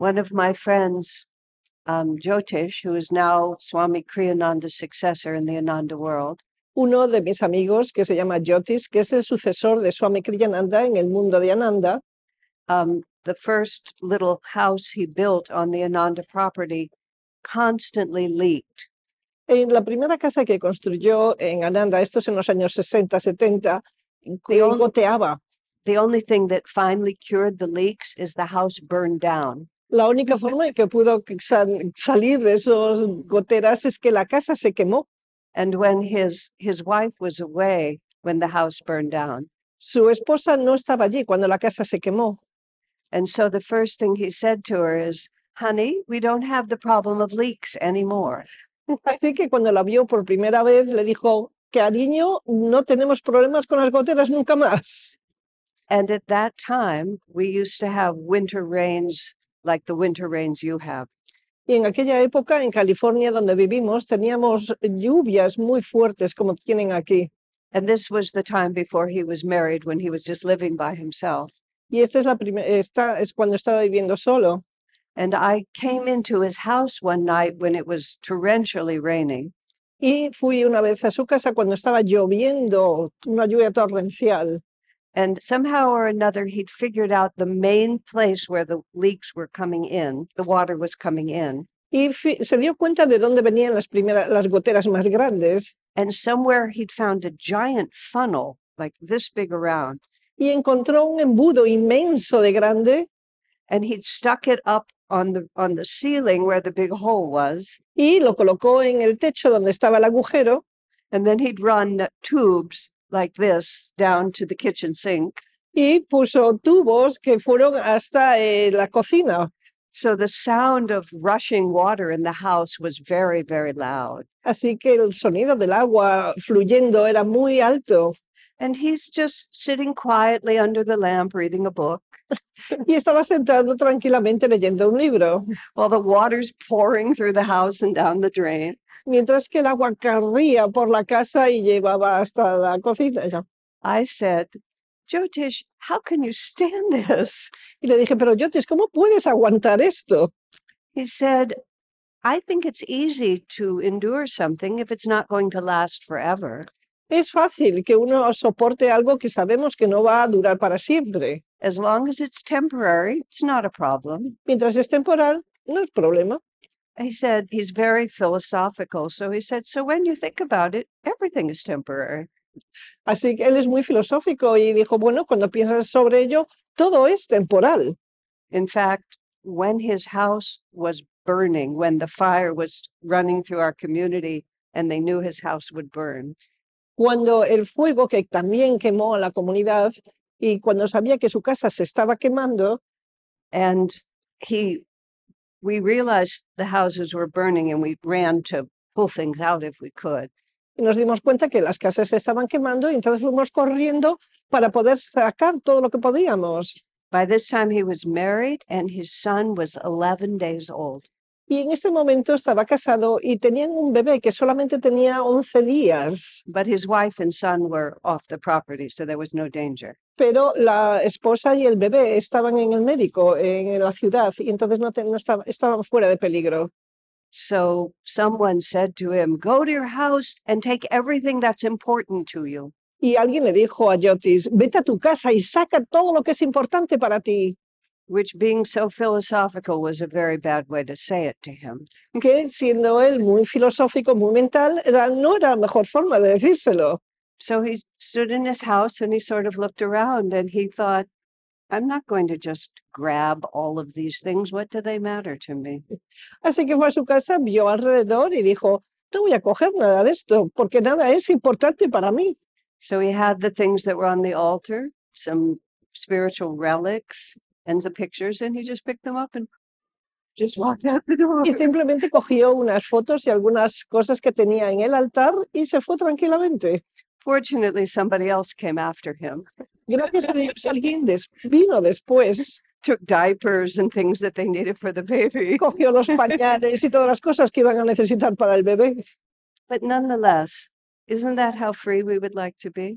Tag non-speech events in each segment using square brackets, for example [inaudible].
one of my friends, um, Jyotish, who is now Swami Kriyananda's successor in the Ananda world. Uno de mis amigos que se llama Jyotish, que es el sucesor de Swami Kriyananda en el mundo de Ananda. Um, the first little house he built on the Ananda property constantly leaked. En la primera casa que construyó en Ananda, esto es en los años 60, 70, the eh, only, goteaba. The only thing that finally cured the leaks is the house burned down la única forma en que pudo sal salir de esas goteras es que la casa se quemó. And when his, his wife was away when the house burned down. Su esposa no estaba allí cuando la casa se quemó. And so the first thing he said to her is, "Honey, we don't have the problem of leaks anymore." Así que cuando la vio por primera vez le dijo, "Cariño, no tenemos problemas con las goteras nunca más." And at that time, we used to have winter rains like the winter rains you have. Y en aquella época en California donde vivimos teníamos lluvias muy fuertes como tienen aquí. And this was the time before he was married when he was just living by himself. Y esta es la esta es cuando estaba viviendo solo. And I came into his house one night when it was torrentially raining. Y fui una vez a su casa cuando estaba lloviendo, una lluvia torrencial. And somehow or another, he'd figured out the main place where the leaks were coming in, the water was coming in. Y se dio cuenta de dónde venían las primeras, las goteras más grandes. And somewhere he'd found a giant funnel, like this big around. Y encontró un embudo inmenso de grande. And he'd stuck it up on the, on the ceiling where the big hole was. Y lo colocó en el techo donde estaba el agujero. And then he'd run tubes like this down to the kitchen sink. Y puso tubos que fueron hasta eh, la cocina. So the sound of rushing water in the house was very, very loud. Así que el sonido del agua fluyendo era muy alto. And he's just sitting quietly under the lamp reading a book. [laughs] y estaba sentado tranquilamente leyendo un libro. While the water's pouring through the house and down the drain. mientras que el agua corría por la casa y llevaba hasta la cocina. I said, Jyotish, how can you stand [laughs] this? Y le dije, pero Jyotish, ¿cómo puedes aguantar esto? He said, I think it's easy to endure something if it's not going to last forever. Es fácil que uno soporte algo que sabemos que no va a durar para siempre. As long as it's temporary, it's not a problem. Mientras es temporal, no es problema. he said he's very philosophical. So he said, so when you think about it, everything is temporary. Así que él es muy filosófico y dijo, bueno, cuando piensas sobre ello, todo es temporal. In fact, when his house was burning, when the fire was running through our community and they knew his house would burn. Cuando el fuego que también quemó a la comunidad y cuando sabía que su casa se estaba quemando. And he we realized the houses were burning and we ran to pull things out if we could. Nos dimos cuenta que las casas se estaban quemando y entonces fuimos corriendo para poder sacar todo lo que podíamos. By this time he was married and his son was 11 days old. y en ese momento estaba casado y tenían un bebé que solamente tenía 11 días. Pero la esposa y el bebé estaban en el médico, en la ciudad, y entonces no, estaban fuera de peligro. Y alguien le dijo a Jotis, vete a tu casa y saca todo lo que es importante para ti. which being so philosophical was a very bad way to say it to him. [laughs] Que siendo él muy filosófico, muy mental, era, no era la mejor forma de decírselo. So he stood in his house and he sort of looked around and he thought, I'm not going to just grab all of these things. What do they matter to me? [laughs] Así que fue a su casa, vio alrededor y dijo, no voy a coger nada de esto porque nada es importante para mí. So he had the things that were on the altar, some spiritual relics and the pictures, and he just picked them up and just walked out the door. Y simplemente cogió unas fotos y algunas cosas que tenía en el altar y se fue tranquilamente. Fortunately, somebody else came after him. Gracias a Dios, alguien des vino después. Took diapers and things that they needed for the baby. Cogió los pañales y todas las cosas que iban a necesitar para el bebé. But nonetheless, isn't that how free we would like to be?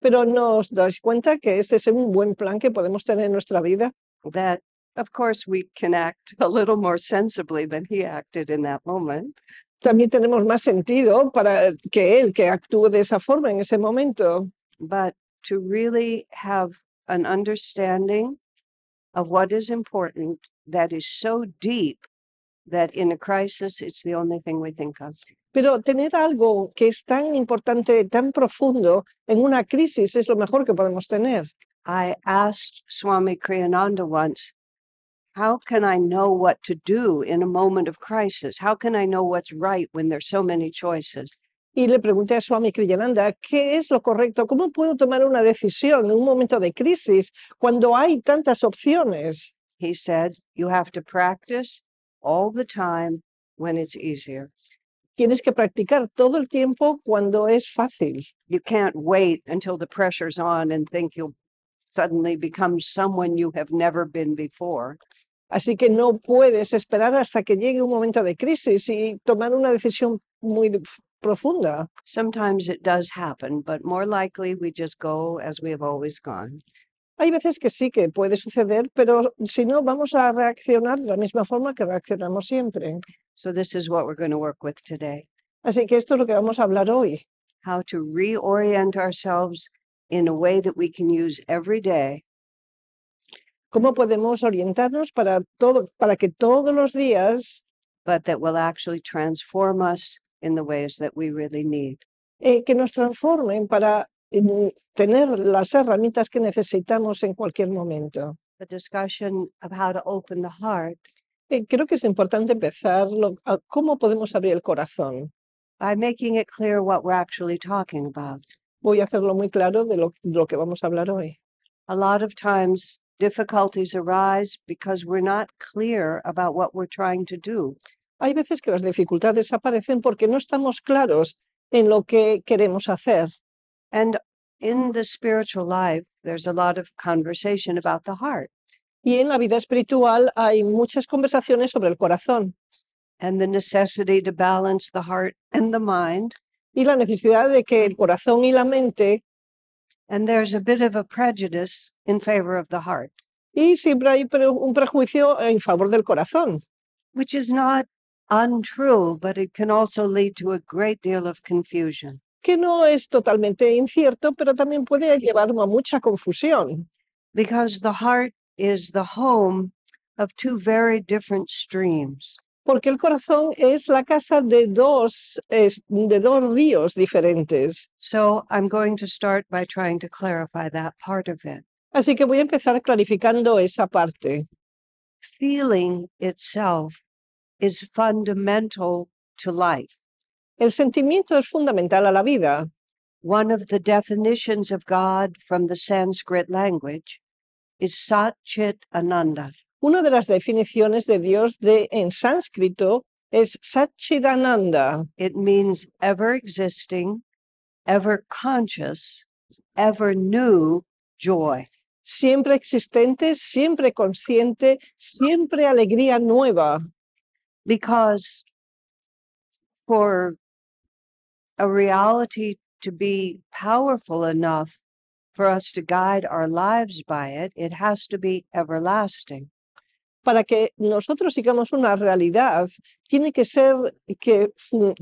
Pero nos dais cuenta que ese es un buen plan que podemos tener en nuestra vida. That of course we can act a little more sensibly than he acted in that moment. También tenemos más sentido para que él que actúe de esa forma en ese momento. But to really have an understanding of what is important that is so deep that in a crisis it's the only thing we think of. Pero tener algo que es tan importante, tan profundo en una crisis es lo mejor que podemos tener. I asked Swami Kriyananda once, how can I know what to do in a moment of crisis? How can I know what's right when there's so many choices? Y le pregunté a Swami Kriyananda, ¿qué es lo correcto? ¿Cómo puedo tomar una decisión en un momento de crisis cuando hay tantas opciones? He said, you have to practice all the time when it's easier. Tienes que practicar todo el tiempo cuando es fácil. You can't wait until the pressure's on and think you'll suddenly become someone you have never been before. Así que no puedes esperar hasta que llegue un momento de crisis y tomar una decisión muy profunda. Sometimes it does happen, but more likely we just go as we have always gone. Hay veces que sí que puede suceder, pero si no, vamos a reaccionar de la misma forma que reaccionamos siempre. going with today. Así que esto es lo que vamos a hablar hoy. How reorient ourselves in way we use day. Cómo podemos orientarnos para todo, para que todos los días. that will actually ways really need. Eh, que nos transformen para tener las herramientas que necesitamos en cualquier momento. Eh, creo que es importante empezar a, cómo podemos abrir el corazón. Voy a hacerlo muy claro de lo, que vamos a hablar hoy. Hay veces que las dificultades aparecen porque no estamos claros en lo que queremos hacer. And in oh. the spiritual life, there's a lot of conversation about the heart. Y en la vida espiritual hay muchas conversaciones sobre el corazón. And the necessity to balance the heart and the mind. Y la necesidad de que el corazón y la mente. And there's a bit of a prejudice in favor of the heart. Y siempre hay un prejuicio en favor del corazón. Which is not untrue, but it can also lead to a great deal of confusion que no es totalmente incierto, pero también puede llevar a mucha confusión. Because the heart is the home of two very different streams. Porque el corazón es la casa de dos es, de dos ríos diferentes. So I'm going to start by trying to clarify that part of it. Así que voy a empezar clarificando esa parte. Feeling itself is fundamental to life. El sentimiento es fundamental a la vida. One of the definitions of God from the Sanskrit language is Sat Ananda. Una de las definiciones de Dios de, en sánscrito es Satchidananda. It means ever existing, ever conscious, ever new joy. Siempre existente, siempre consciente, siempre alegría nueva. Because for a reality to be powerful enough for us to guide our lives by it, it has to be everlasting. Para que nosotros sigamos una realidad, tiene que ser que,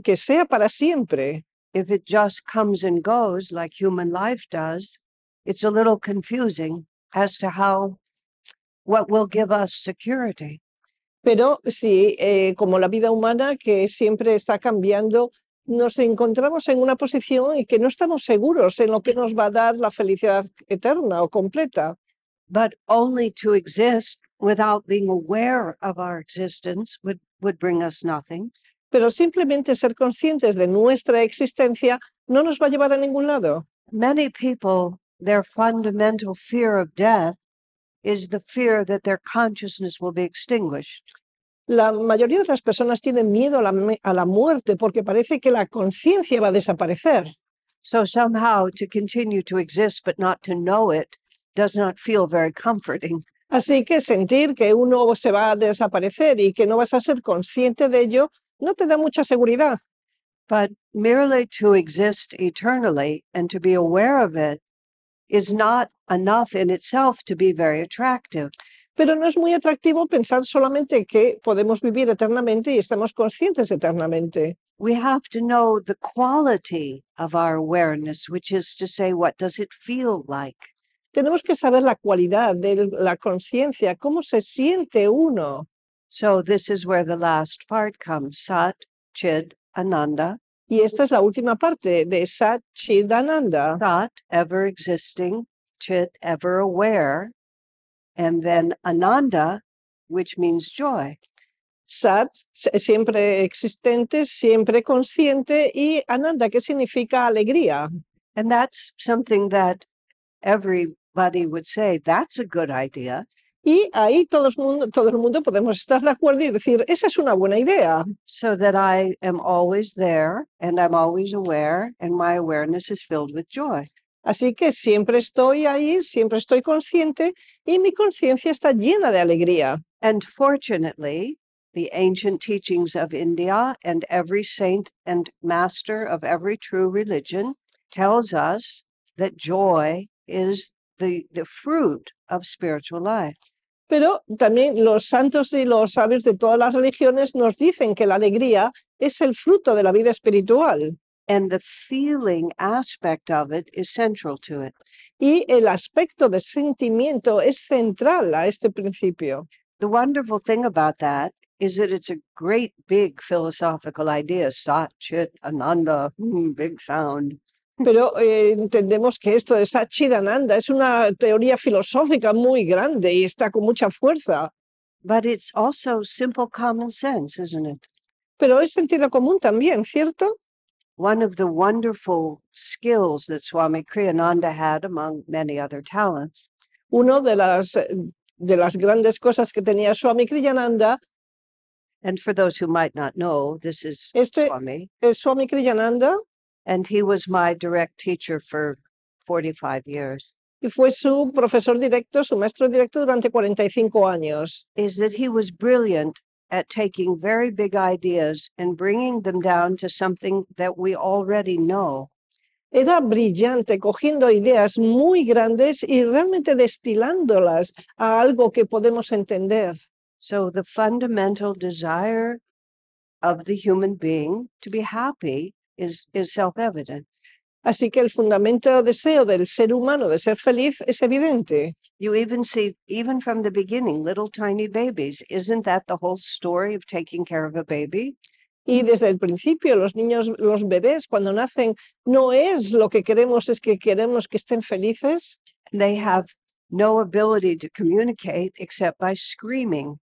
que sea para siempre. If it just comes and goes like human life does, it's a little confusing as to how what will give us security. Pero sí, eh, como la vida humana que siempre está cambiando, nos encontramos en una posición y que no estamos seguros en lo que nos va a dar la felicidad eterna o completa. But only to exist without being aware of our existence would, would bring us nothing. Pero simplemente ser conscientes de nuestra existencia no nos va a llevar a ningún lado. Many people, their fundamental fear of death is the fear that their consciousness will be extinguished la mayoría de las personas tienen miedo a la, a la muerte porque parece que la conciencia va a desaparecer. So somehow to continue to exist but not to know it does not feel very comforting. Así que sentir que uno se va a desaparecer y que no vas a ser consciente de ello no te da mucha seguridad. But merely to exist eternally and to be aware of it is not enough in itself to be very attractive pero no es muy atractivo pensar solamente que podemos vivir eternamente y estamos conscientes eternamente. We have to know the quality of our awareness, which is to say, what does it feel like? Tenemos que saber la cualidad de la conciencia, cómo se siente uno. So this is where the last part comes, Sat, Chid, Ananda. Y esta es la última parte de Sat, Chid, Ananda. Sat, ever existing, Chid, ever aware, and then Ananda, which means joy. Sat, siempre existente, siempre consciente, y Ananda, que significa alegría. And that's something that everybody would say, that's a good idea. Y ahí todo el, mundo, todo el mundo podemos estar de acuerdo y decir, esa es una buena idea. So that I am always there and I'm always aware and my awareness is filled with joy. Así que siempre estoy ahí, siempre estoy consciente y mi conciencia está llena de alegría. And fortunately, the ancient teachings of India and every saint and master of every true religion tells us that joy is the, fruit of spiritual life. Pero también los santos y los sabios de todas las religiones nos dicen que la alegría es el fruto de la vida espiritual. And the feeling aspect of it is central to it. Y el aspecto de sentimiento es central a este principio. The wonderful thing about that is that it's a great big philosophical idea, Sat, Chit, Ananda, mm, big sound. Pero [laughs] eh, entendemos que esto de Satchidananda es una teoría filosófica muy grande y está con mucha fuerza. But it's also simple common sense, isn't it? Pero es sentido común también, ¿cierto? one of the wonderful skills that Swami Kriyananda had, among many other talents. Uno de las de las grandes cosas que tenía Swami Kriyananda. And for those who might not know, this is este Swami. Es Swami Kriyananda. And he was my direct teacher for 45 years. Y fue su profesor directo, su maestro directo durante 45 años. Is that he was brilliant at taking very big ideas and bringing them down to something that we already know. Era brillante cogiendo ideas muy grandes y realmente destilándolas a algo que podemos entender. So the fundamental desire of the human being to be happy is, is self-evident. Así que el fundamento deseo del ser humano de ser feliz es evidente. You even see, even from the beginning, little tiny babies. Isn't that the whole story of taking care of a baby? Y desde el principio, los niños, los bebés, cuando nacen, no es lo que queremos, es que queremos que estén felices. They have no ability to communicate except by screaming.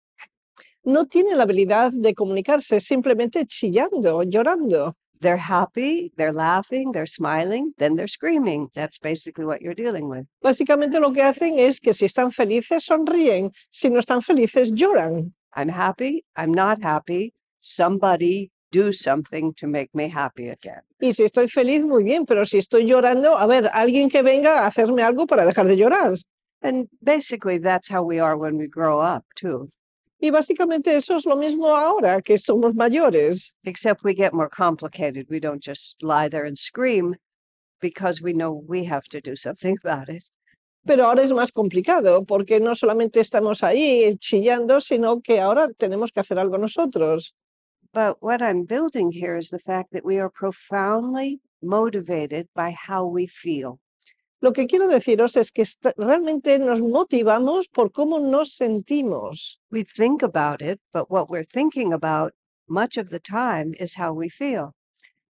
No tienen la habilidad de comunicarse, simplemente chillando, llorando. They're happy, they're laughing, they're smiling, then they're screaming. That's basically what you're dealing with. Básicamente lo que hacen es que si están felices sonríen, si no están felices lloran. I'm happy, I'm not happy, somebody do something to make me happy again. Y si estoy feliz, muy bien, pero si estoy llorando, a ver, alguien que venga a hacerme algo para dejar de llorar. And basically that's how we are when we grow up too. Y básicamente eso es lo mismo ahora que somos mayores. Except we get more complicated. We don't just lie there and scream because we know we have to do something about it. Pero ahora es más complicado porque no solamente estamos ahí chillando, sino que ahora tenemos que hacer algo nosotros. But what I'm building here is the fact that we are profoundly motivated by how we feel. Lo que quiero deciros es que realmente nos motivamos por cómo nos sentimos.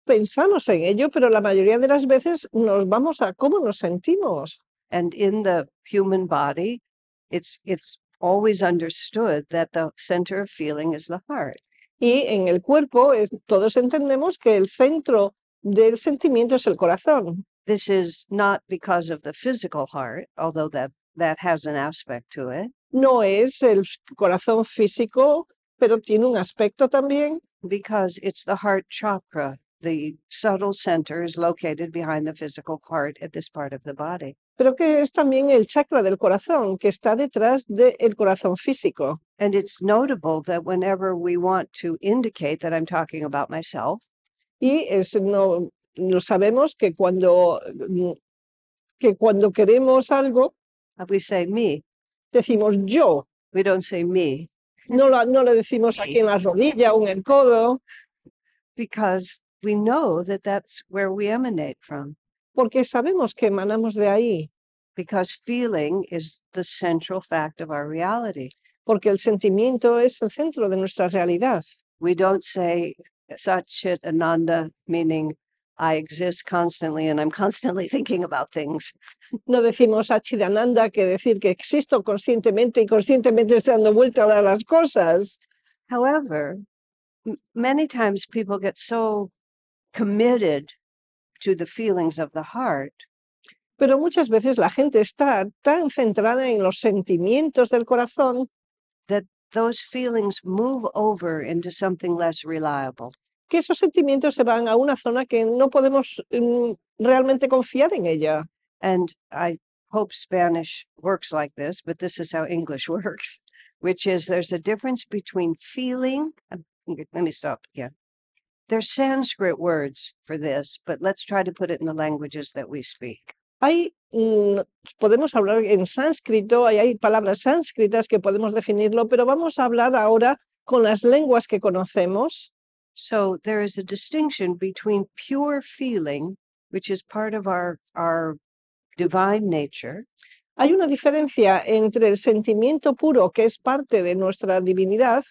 Pensamos en ello, pero la mayoría de las veces nos vamos a cómo nos sentimos. the Y en el cuerpo todos entendemos que el centro del sentimiento es el corazón. This is not because of the physical heart, although that, that has an aspect to it. No es el corazón físico, pero tiene un aspecto también. Because it's the heart chakra. The subtle center is located behind the physical heart at this part of the body. pero que es también el chakra del corazón, que está detrás del de corazón físico. And it's notable that whenever we want to indicate that I'm talking about myself, y es no, No sabemos que cuando, mm, que cuando queremos algo, we say me. decimos yo. We don't say me. No, lo, no lo decimos aquí en la rodilla o en el codo. Because we know that that's where we emanate from. Porque sabemos que emanamos de ahí. Because feeling is the central fact of our reality. Porque el sentimiento es el centro de nuestra realidad. We don't say Satchit Ananda, meaning I exist constantly and I'm constantly [laughs] thinking about things. No decimos Achidananda que decir que existo conscientemente y conscientemente estoy dando vuelta a las cosas. However, many times people get so committed to the feelings of the heart. Pero muchas veces la gente está tan centrada en los sentimientos del corazón that those feelings move over into something less reliable. que esos sentimientos se van a una zona que no podemos mm, realmente confiar en ella. And I hope Spanish works like this, but this is how English [laughs] works, which is there's a difference between feeling. Um, let me stop again. There's Sanskrit words for this, but let's try to put it in the languages that we speak. Mm, podemos hablar en sánscrito, hay, hay palabras sánscritas que podemos definirlo, pero vamos a hablar ahora con las lenguas que conocemos. So there is a distinction between pure feeling, which is part of our, our divine nature. Hay una diferencia entre el sentimiento puro, que es parte de nuestra divinidad,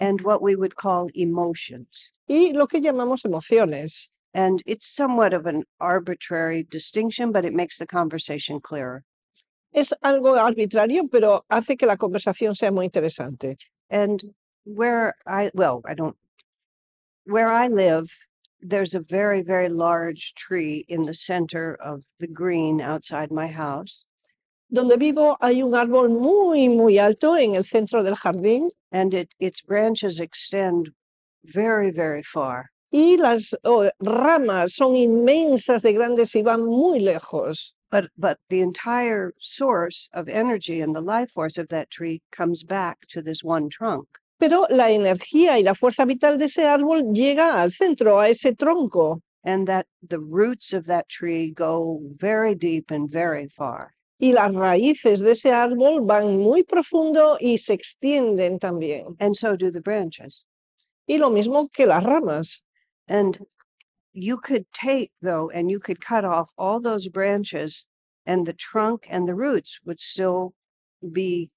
and what we would call emotions. y lo que llamamos emociones. And it's somewhat of an arbitrary distinction, but it makes the conversation clearer. Es algo arbitrario, pero hace que la conversación sea muy interesante. And where I, well, I don't where I live, there's a very, very large tree in the center of the green outside my house. Donde vivo hay un árbol muy, muy alto en el centro del jardín. And it, its branches extend very, very far. Y las oh, ramas son inmensas de grandes y van muy lejos. But, but the entire source of energy and the life force of that tree comes back to this one trunk pero la energía y la fuerza vital de ese árbol llega al centro, a ese tronco. And that the roots of that tree go very deep and very far. Y las raíces de ese árbol van muy profundo y se extienden también. And so do the branches. Y lo mismo que las ramas. And you could take though and you could cut off all those branches and the trunk and the roots would still be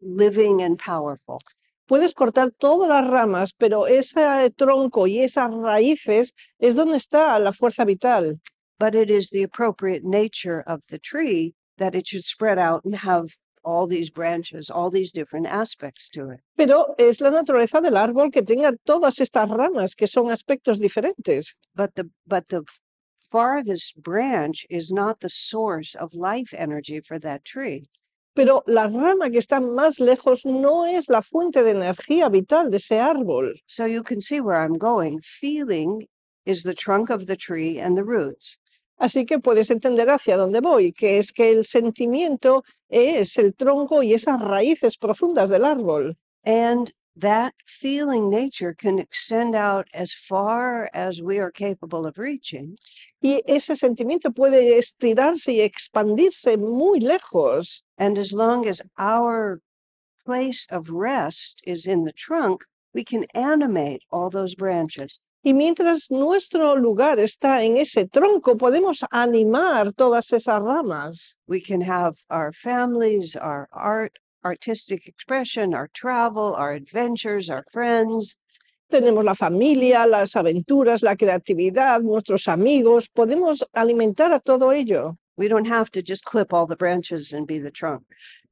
living and powerful. puedes cortar todas las ramas, pero ese tronco y esas raíces es donde está la fuerza vital. But it is the appropriate nature of the tree that it should spread out and have all these branches, all these different aspects to it. Pero es la naturaleza del árbol que tenga todas estas ramas que son aspectos diferentes. But the but the farthest branch is not the source of life energy for that tree pero la rama que está más lejos no es la fuente de energía vital de ese árbol. roots. Así que puedes entender hacia dónde voy, que es que el sentimiento es el tronco y esas raíces profundas del árbol. Y ese sentimiento puede estirarse y expandirse muy lejos. And as long as our place of rest is in the trunk, we can animate all those branches. Y mientras nuestro lugar está en ese tronco, podemos animar todas esas ramas. We can have our families, our art, artistic expression, our travel, our adventures, our friends. Tenemos la familia, las aventuras, la creatividad, nuestros amigos. Podemos alimentar a todo ello. We don't have to just clip all the branches and be the trunk.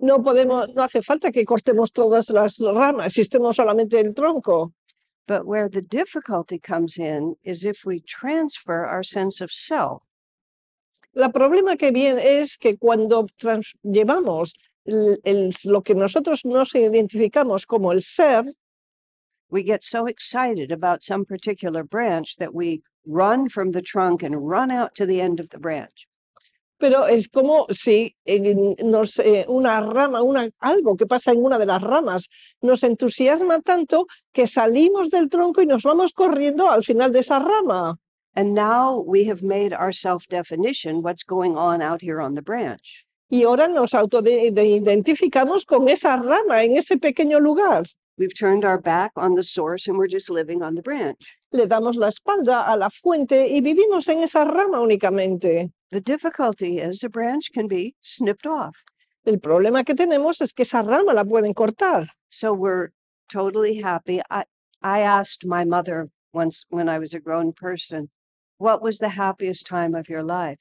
No podemos, no hace falta que cortemos todas las ramas, si estemos solamente el tronco. But where the difficulty comes in is if we transfer our sense of self. La problema que viene es que cuando trans llevamos el, el, lo que nosotros nos identificamos como el ser, we get so excited about some particular branch that we run from the trunk and run out to the end of the branch. pero es como si una rama, algo que pasa en una de las ramas nos entusiasma tanto que salimos del tronco y nos vamos corriendo al final de esa rama. Y ahora nos identificamos con esa rama en ese pequeño lugar. Le damos la espalda a la fuente y vivimos en esa rama únicamente. The difficulty is a branch can be snipped off. El problema que tenemos es que esa rama la pueden cortar. So we're totally happy. I, I asked my mother once when I was a grown person, what was the happiest time of your life?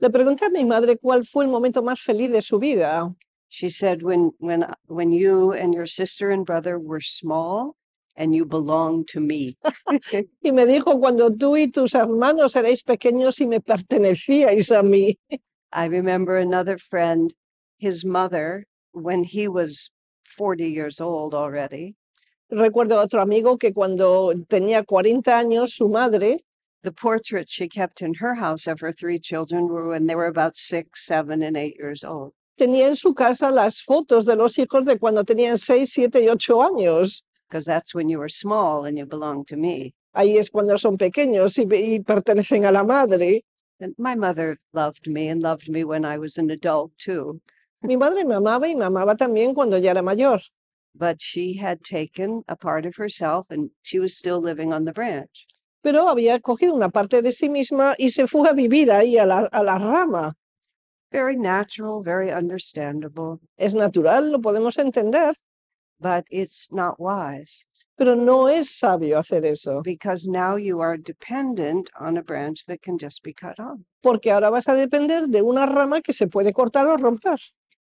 Le pregunté a mi madre cuál fue el momento más feliz de su vida. She said when when when you and your sister and brother were small and you belong to me. [laughs] y me dijo cuando tú y tus hermanos erais pequeños y me pertenecíais a mí. I remember another friend, his mother, when he was 40 years old already. Recuerdo otro amigo que cuando tenía 40 años su madre the portraits she kept in her house of her three children were when they were about six, seven, and eight years old. Tenía en su casa las fotos de los hijos de cuando tenían seis, siete y ocho años because that's when you were small and you belonged to me. Ahí es cuando son pequeños y, y pertenecen a la madre. And my mother loved me and loved me when I was an adult too. Mi madre me amaba y me amaba también cuando ya era mayor. But she had taken a part of herself and she was still living on the branch. Pero había cogido una parte de sí misma y se fue a vivir ahí a la, a la rama. Very natural, very understandable. Es natural, lo podemos entender but it's not wise. Pero no es sabio hacer eso. Because now you are dependent on a branch that can just be cut off. Porque ahora vas a depender de una rama que se puede cortar o romper.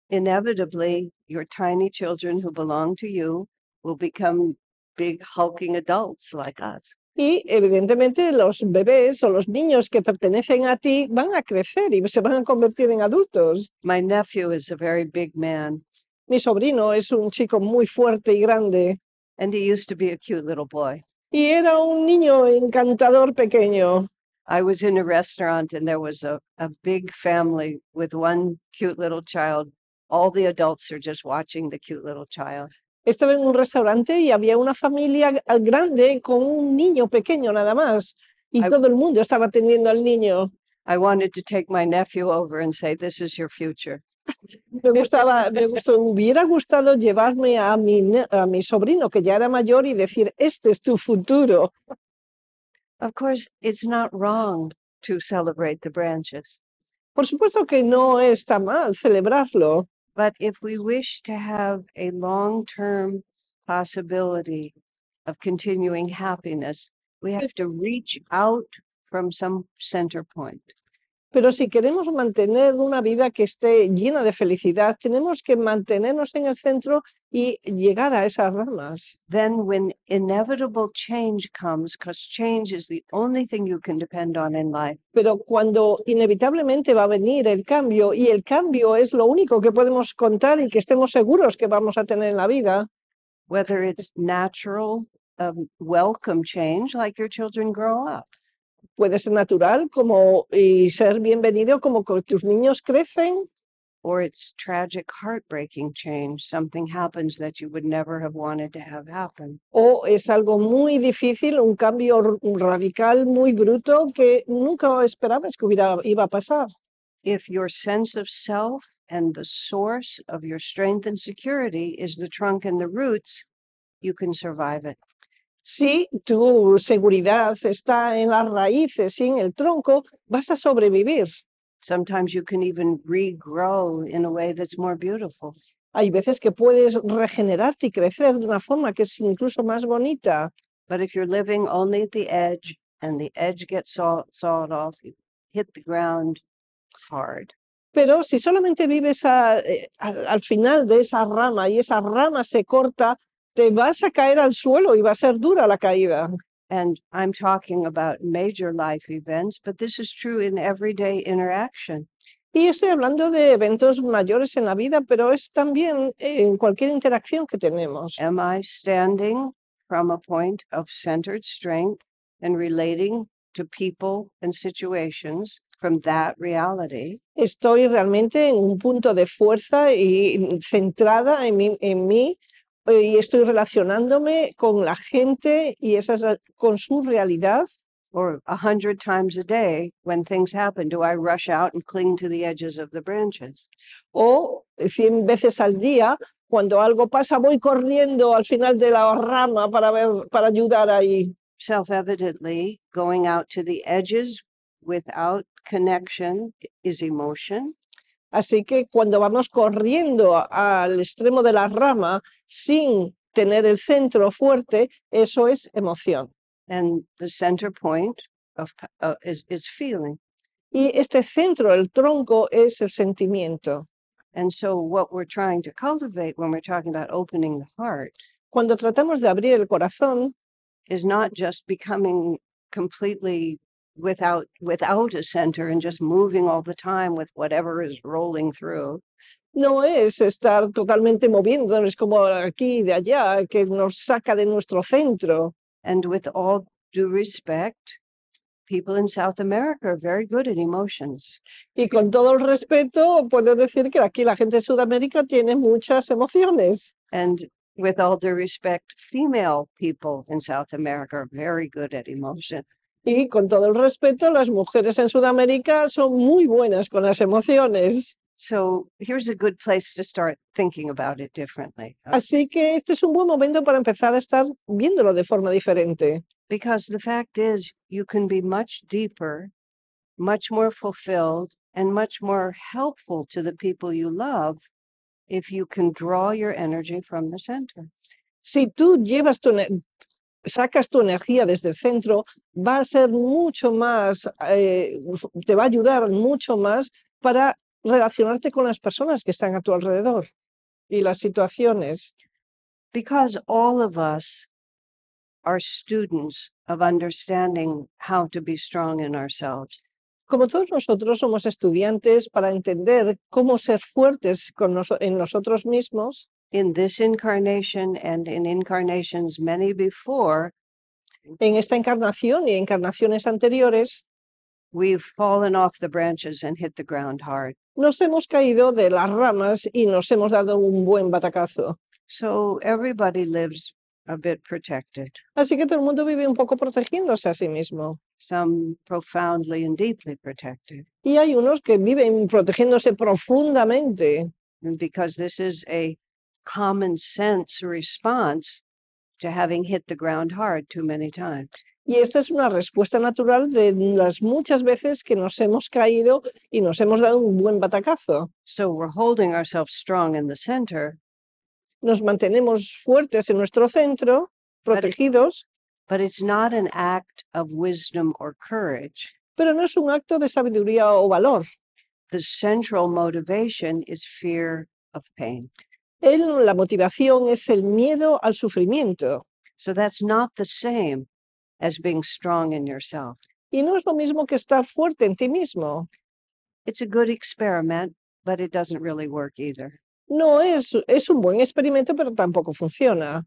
Inevitably, your tiny children who belong to you will become big hulking adults like us. Y evidentemente los bebés o los niños que pertenecen a ti van a crecer y se van a convertir en adultos. My nephew is a very big man mi sobrino es un chico muy fuerte y grande. And he used to be a cute little boy. Y era un niño encantador pequeño. I was in a restaurant and there was a, a big family with one cute little child. All the adults are just watching the cute little child. Estaba en un restaurante y había una familia ah, grande con un niño pequeño nada más. Y I, todo el mundo estaba atendiendo al niño. I wanted to take my nephew over and say, This is your future me gustaba, me, gustó, hubiera gustado llevarme a mi, a mi sobrino, que ya era mayor, y decir, este es tu futuro. Of course, it's not wrong to celebrate the branches. Por supuesto que no está mal celebrarlo. But if we wish to have a long-term possibility of continuing happiness, we have to reach out from some center point. Pero si queremos mantener una vida que esté llena de felicidad, tenemos que mantenernos en el centro y llegar a esas ramas. Then when inevitable change comes, because change is the only thing you can depend on in life. Pero cuando inevitablemente va a venir el cambio y el cambio es lo único que podemos contar y que estemos seguros que vamos a tener en la vida. Whether it's natural, um, welcome change like your children grow up. puede ser natural como y ser bienvenido como que tus niños crecen. Or it's tragic, heartbreaking change. Something happens that you would never have wanted to have happen. O es algo muy difícil, un cambio radical, muy bruto que nunca esperabas que hubiera, iba a pasar. If your sense of self and the source of your strength and security is the trunk and the roots, you can survive it. Si tu seguridad está en las raíces y en el tronco, vas a sobrevivir. Hay veces que puedes regenerarte y crecer de una forma que es incluso más bonita. Pero si solamente vives eh, al final de esa rama y esa rama se corta, te vas a caer al suelo y va a ser dura la caída. And I'm talking about major life events, but this is true in everyday interaction. Y estoy hablando de eventos mayores en la vida, pero es también eh, en cualquier interacción que tenemos. Am I standing from a point of centered strength and relating to people and situations from that reality? Estoy realmente en un punto de fuerza y centrada en mí, en mí y estoy relacionándome con la gente y esa es con su realidad. Or a hundred times a day, when things happen, do I rush out and cling to the edges of the branches? O cien veces al día, cuando algo pasa, voy corriendo al final de la rama para ver, para ayudar ahí. Self-evidently, going out to the edges without connection is emotion. Así que cuando vamos corriendo al extremo de la rama sin tener el centro fuerte, eso es emoción. And the center point of, uh, is, is feeling. Y este centro, el tronco, es el sentimiento. And so what we're trying to cultivate when we're talking about opening the heart cuando tratamos de abrir el corazón is not just becoming completely without without a center and just moving all the time with whatever is rolling through. No es estar totalmente moviéndonos como aquí y de allá, que nos saca de nuestro centro. And with all due respect, people in South America are very good at emotions. Y con todo el respeto, puedo decir que aquí la gente de Sudamérica tiene muchas emociones. And with all due respect, female people in South America are very good at emotion. Y con todo el respeto, las mujeres en Sudamérica son muy buenas con las emociones. So here's a good place to start thinking about it differently. Así que este es un buen momento para empezar a estar viéndolo de forma diferente. Because the fact is, you can be much deeper, much more fulfilled, and much more helpful to the people you love if you can draw your energy from the center. Si tú llevas tu sacas tu energía desde el centro, va a ser mucho más, eh, te va a ayudar mucho más para relacionarte con las personas que están a tu alrededor y las situaciones. Because all of us are students of understanding how to be strong in ourselves. Como todos nosotros somos estudiantes para entender cómo ser fuertes con en nosotros mismos. In this incarnation and in incarnations many before, en esta encarnación y encarnaciones anteriores, Nos hemos caído de las ramas y nos hemos dado un buen batacazo. Así que todo el mundo vive un poco protegiéndose a sí mismo. Y hay unos que viven protegiéndose profundamente. because this is a common sense to having hit the ground hard too many times. Y esta es una respuesta natural de las muchas veces que nos hemos caído y nos hemos dado un buen batacazo. So we're holding ourselves strong in the center. Nos mantenemos fuertes en nuestro centro, protegidos. But, it's not an act of wisdom or courage. Pero no es un acto de sabiduría o valor. The central motivation is fear of pain. El, la motivación es el miedo al sufrimiento. So that's not the same as being strong in yourself. Y no es lo mismo que estar fuerte en ti mismo. It's a good experiment, but it doesn't really work either. No es es un buen experimento, pero tampoco funciona.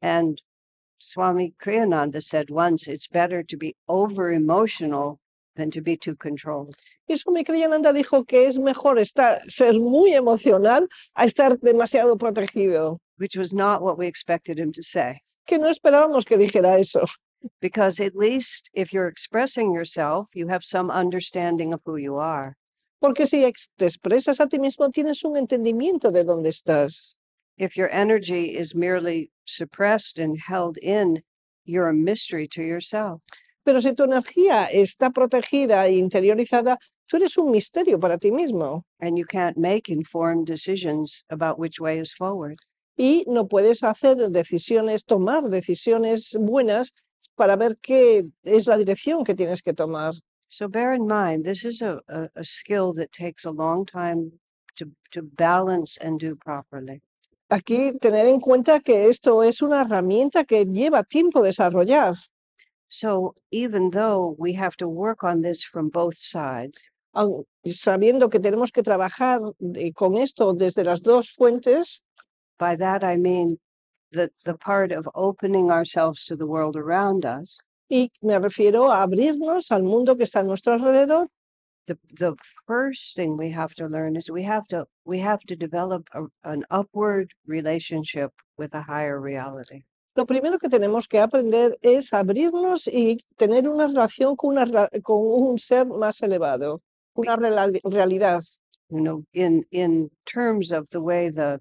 And Swami Kriyananda said once, it's better to be over emotional Than to be too controlled. Y Swami Kriyananda dijo que es mejor estar, ser muy emocional a estar demasiado protegido. Which was not what we expected him to say. Que no esperábamos que dijera eso. Because at least if you're expressing yourself, you have some understanding of who you are. Porque si te expresas a ti mismo, tienes un entendimiento de dónde estás. If your energy is merely suppressed and held in, you're a mystery to yourself. Pero si tu energía está protegida e interiorizada, tú eres un misterio para ti mismo. Y no puedes hacer decisiones, tomar decisiones buenas para ver qué es la dirección que tienes que tomar. Aquí tener en cuenta que esto es una herramienta que lleva tiempo desarrollar. So even though we have to work on this from both sides, sabiendo que tenemos que trabajar eh, con esto desde las dos fuentes. By that I mean the, the part of opening ourselves to the world around us. Y me refiero a abrirnos al mundo que está a nuestro alrededor. The, the first thing we have to learn is we have to we have to develop a, an upward relationship with a higher reality. lo primero que tenemos que aprender es abrirnos y tener una relación con, una, con un ser más elevado, una realidad. You know, in, in terms of the way the,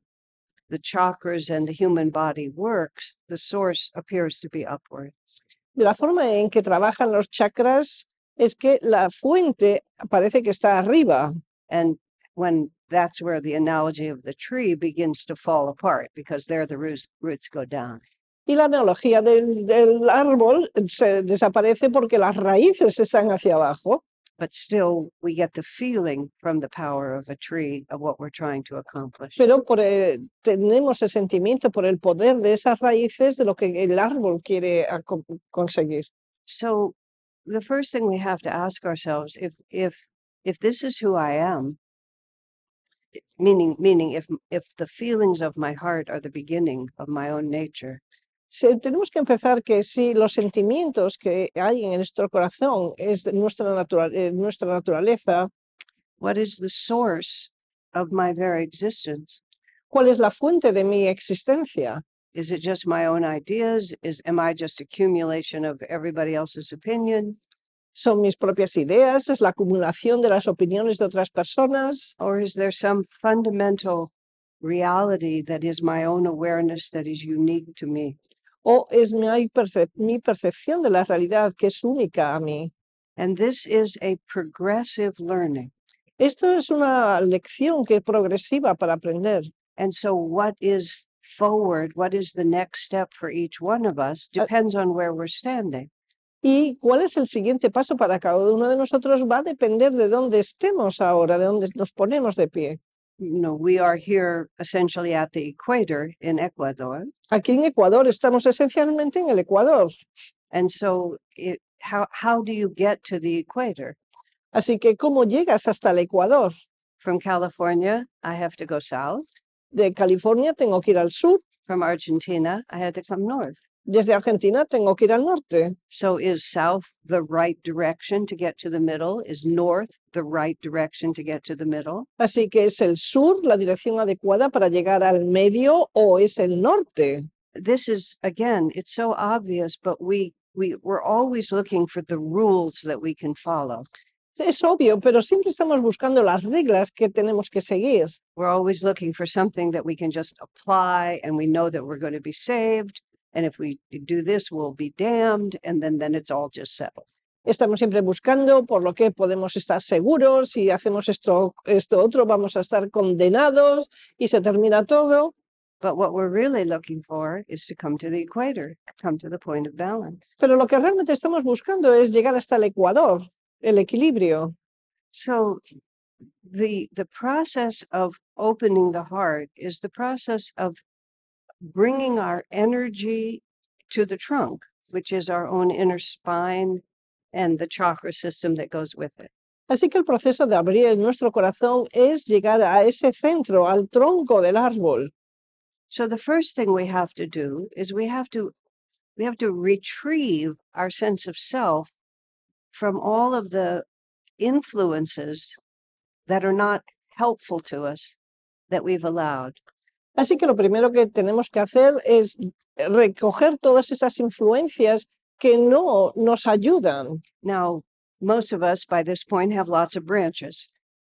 the chakras and the human body works, the source appears to be upward. La forma en que trabajan los chakras es que la fuente parece que está arriba. And when that's where the analogy of the tree begins to fall apart because there the roots go down. y la neología del, del árbol se desaparece porque las raíces están hacia abajo. Pero por, eh, tenemos el sentimiento por el poder de esas raíces de lo que el árbol quiere conseguir. So the first thing we have to ask ourselves if if if this is who I am, meaning meaning if if the feelings of my heart are the beginning of my own nature. Se, tenemos que empezar que si los sentimientos que hay en nuestro corazón es nuestra, natural, eh, nuestra naturaleza, What is the source of my very existence? ¿cuál es la fuente de mi existencia? Is it just my own ideas? Is am I just accumulation of everybody else's opinion? ¿Son mis propias ideas? ¿Es la acumulación de las opiniones de otras personas? Or is there some fundamental reality that is my own awareness that is unique to me? o es mi, percepción de la realidad que es única a mí. And this is a progressive learning. Esto es una lección que es progresiva para aprender. And so what is forward, what is the next step for each one of us ah. depends on where we're standing. Y cuál es el siguiente paso para cada uno de nosotros va a depender de dónde estemos ahora, de dónde nos ponemos de pie. you know, we are here essentially at the equator in Ecuador. Aquí en Ecuador estamos esencialmente en el Ecuador. And so it, how how do you get to the equator? Así que cómo llegas hasta el Ecuador? From California, I have to go south. De California tengo que ir al sur. From Argentina, I had to come north desde Argentina tengo que ir al norte. So is south the right direction to get to the middle? Is north the right direction to get to the middle? Así que es el sur la dirección adecuada para llegar al medio o es el norte. This is again, it's so obvious, but we we we're always looking for the rules that we can follow. Es obvio, pero siempre estamos buscando las reglas que tenemos que seguir. We're always looking for something that we can just apply and we know that we're going to be saved. And if we do this, we'll be damned. And then, then it's all just settled. Estamos siempre buscando por lo que podemos estar seguros. Si hacemos esto, esto otro, vamos a estar condenados y se termina todo. But what we're really looking for is to come to the equator, come to the point of balance. Pero lo que realmente estamos buscando es llegar hasta el ecuador, el equilibrio. So the the process of opening the heart is the process of bringing our energy to the trunk, which is our own inner spine and the chakra system that goes with it. Así que el proceso de abrir nuestro corazón es llegar a ese centro, al tronco del árbol. So the first thing we have to do is we have to we have to retrieve our sense of self from all of the influences that are not helpful to us that we've allowed. Así que lo primero que tenemos que hacer es recoger todas esas influencias que no nos ayudan.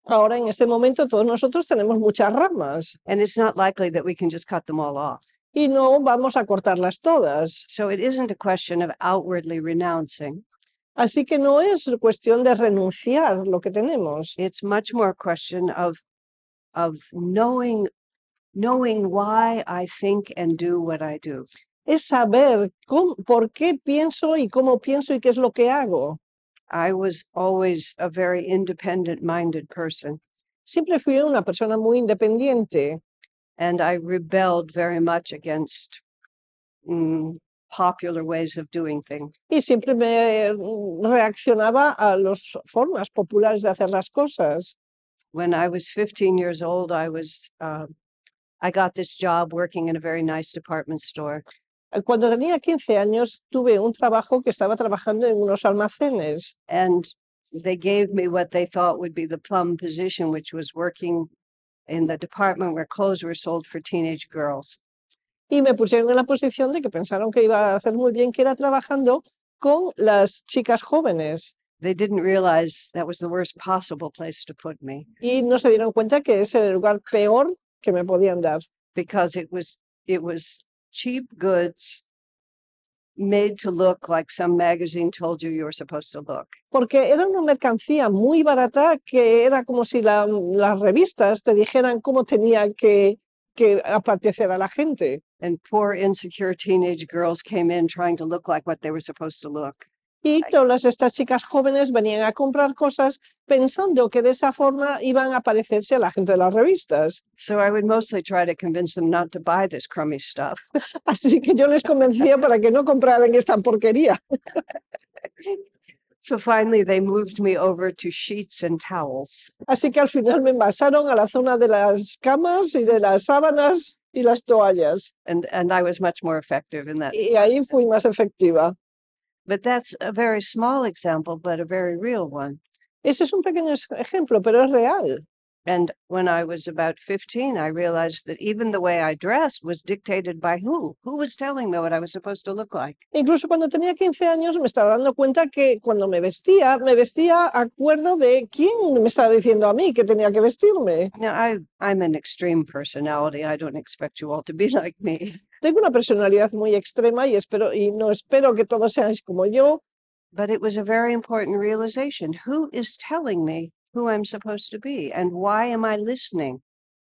Ahora en este momento todos nosotros tenemos muchas ramas. Y no vamos a cortarlas todas. So it Así que no es cuestión de renunciar lo que tenemos. It's much more a question of of knowing why I think and do what I do. Es saber cómo, por qué pienso y cómo pienso y qué es lo que hago. I was always a very independent minded person. Siempre fui una persona muy independiente. And I rebelled very much against mm, popular ways of doing things. Y siempre me mm, reaccionaba a las formas populares de hacer las cosas. When I was 15 years old, I was uh, I got this job working in a very nice department store. Eh, cuando tenía 15 años tuve un trabajo que estaba trabajando en unos almacenes. And they gave me what they thought would be the plum position, which was working in the department where clothes were sold for teenage girls. Y me pusieron en la posición de que pensaron que iba a hacer muy bien, que era trabajando con las chicas jóvenes. They didn't realize that was the worst possible place to put me. Y no se dieron cuenta que ese era el lugar peor que me podían dar. Because it was it was cheap goods made to look like some magazine told you you were supposed to look. Porque era una mercancía muy barata que era como si la, las revistas te dijeran cómo tenía que que apetecer a la gente. And poor insecure teenage girls came in trying to look like what they were supposed to look. y todas estas chicas jóvenes venían a comprar cosas pensando que de esa forma iban a parecerse a la gente de las revistas. Así que yo les convencía para que no compraran esta porquería. [laughs] moved to Así que al final me envasaron a la zona de las camas y de las sábanas y las toallas. I was much more effective Y ahí fui más efectiva. But that's a very small example, but a very real one. Ese es un pequeño ejemplo, pero es real. And when I was about 15, I realized that even the way I dressed was dictated by who? Who was telling me what I was supposed to look like? Incluso cuando tenía 15 años me estaba dando cuenta que cuando me vestía, me vestía acuerdo de quién me estaba diciendo a mí que tenía que vestirme. Now, I, I'm an extreme personality. I don't expect you all to be [laughs] like me. Tengo una personalidad muy extrema y espero y no espero que todos seáis como yo. But it was a very important realization. Who is telling me who I'm supposed to be and why am I listening.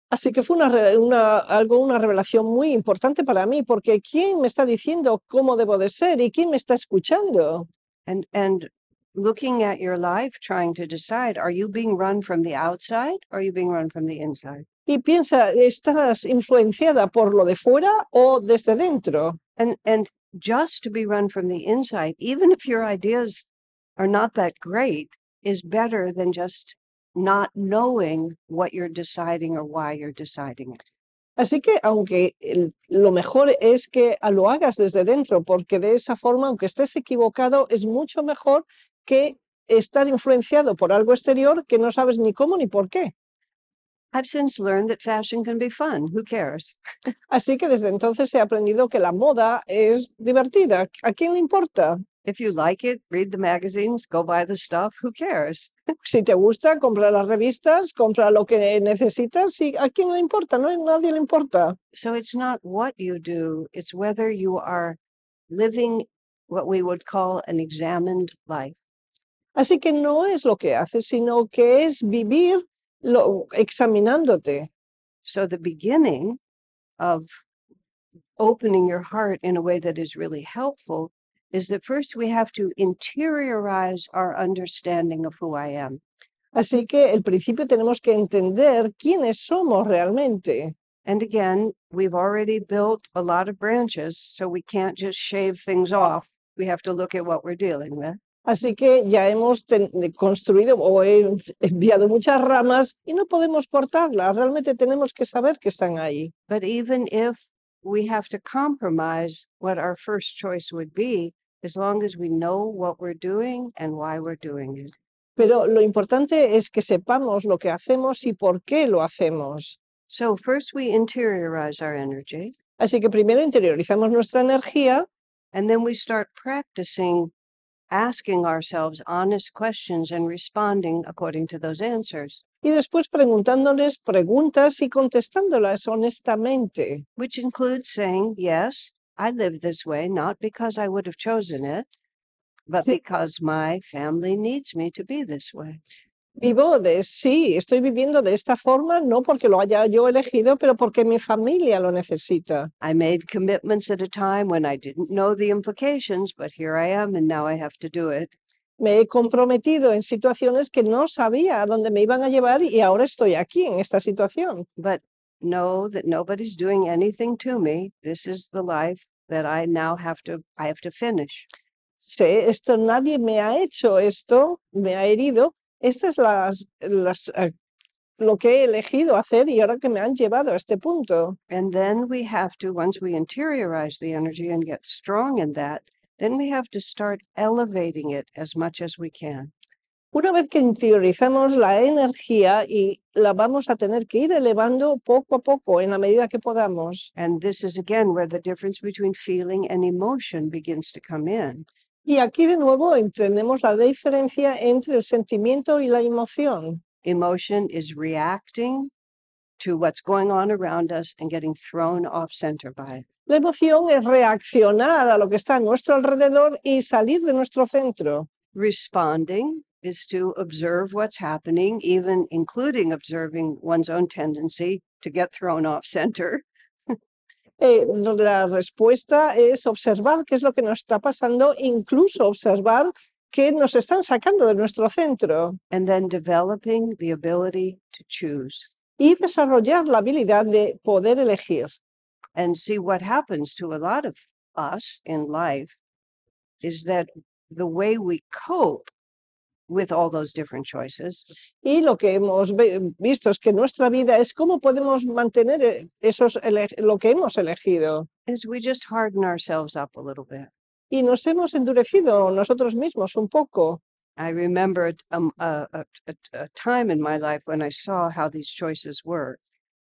Así que fue una, una, algo, una revelación muy importante para mí, porque ¿quién me está diciendo cómo debo de ser y quién me está escuchando? And, and looking at your life, trying to decide, are you being run from the outside or are you being run from the inside? Y piensa, ¿estás influenciada por lo de fuera o desde dentro? And, and just to be run from the inside, even if your ideas are not that great, is better than just not knowing what you're deciding or why you're deciding it. Así que aunque lo mejor es que lo hagas desde dentro, porque de esa forma, aunque estés equivocado, es mucho mejor que estar influenciado por algo exterior que no sabes ni cómo ni por qué. Así que desde entonces he aprendido que la moda es divertida. ¿A quién le importa? If you like it, read the magazines, go buy the stuff, who cares? [laughs] Si te gusta, compra las revistas, compra lo que necesitas y a quién le importa, no, nadie le importa. So it's not what you do, it's whether you are living what we would call an examined life. Así que no es lo que haces, sino que es vivir lo, examinándote. So the beginning of opening your heart in a way that is really helpful is that first we have to interiorize our understanding of who I am. Así que el principio tenemos que entender quiénes somos realmente. And again, we've already built a lot of branches, so we can't just shave things off. We have to look at what we're dealing with. Así que ya hemos construido o he enviado muchas ramas y no podemos cortarlas. Realmente tenemos que saber que están ahí. But even if we have to compromise what our first choice would be as long as we know what we're doing and why we're doing it. Pero lo importante es que sepamos lo que hacemos y por qué lo hacemos. So first we interiorize our energy. Así que primero interiorizamos nuestra energía. And then we start practicing asking ourselves honest questions and responding according to those answers y después preguntándoles preguntas y contestándolas honestamente. Which includes saying, yes, I live this way, not because I would have chosen it, but sí. because my family needs me to be this way. Vivo de sí, estoy viviendo de esta forma, no porque lo haya yo elegido, pero porque mi familia lo necesita. I made commitments at a time when I didn't know the implications, but here I am and now I have to do it. me he comprometido en situaciones que no sabía a dónde me iban a llevar y ahora estoy aquí en esta situación. But know that nobody's doing anything to me. This is the life that I now have to I have finish. esto nadie me ha hecho esto, me ha herido. Esta es las, eh, lo que he elegido hacer y ahora que me han llevado a este punto. And then we have to once we interiorize the energy and get strong in that then we have to start elevating it as much as we can. Una vez que interiorizamos la energía y la vamos a tener que ir elevando poco a poco en la medida que podamos. And this is again where the difference between feeling and emotion begins to come in. Y aquí de nuevo entendemos la diferencia entre el sentimiento y la emoción. Emotion is reacting to what's going on around us and getting thrown off center by it. La emoción es reaccionar a lo que está a nuestro alrededor y salir de nuestro centro. Responding is to observe what's happening, even including observing one's own tendency to get thrown off center. Eh, la respuesta es observar qué es lo que nos está pasando, incluso observar que nos están sacando de nuestro centro. And then developing the ability to choose y desarrollar la habilidad de poder elegir. And see what happens to a lot of us in life is that the way we cope with all those different choices. Y lo que hemos visto es que nuestra vida es cómo podemos mantener eh, esos lo que hemos elegido. Is we just harden ourselves up a little bit. Y nos hemos endurecido nosotros mismos un poco. I remember um, a, a, a, a, time in my life when I saw how these choices were.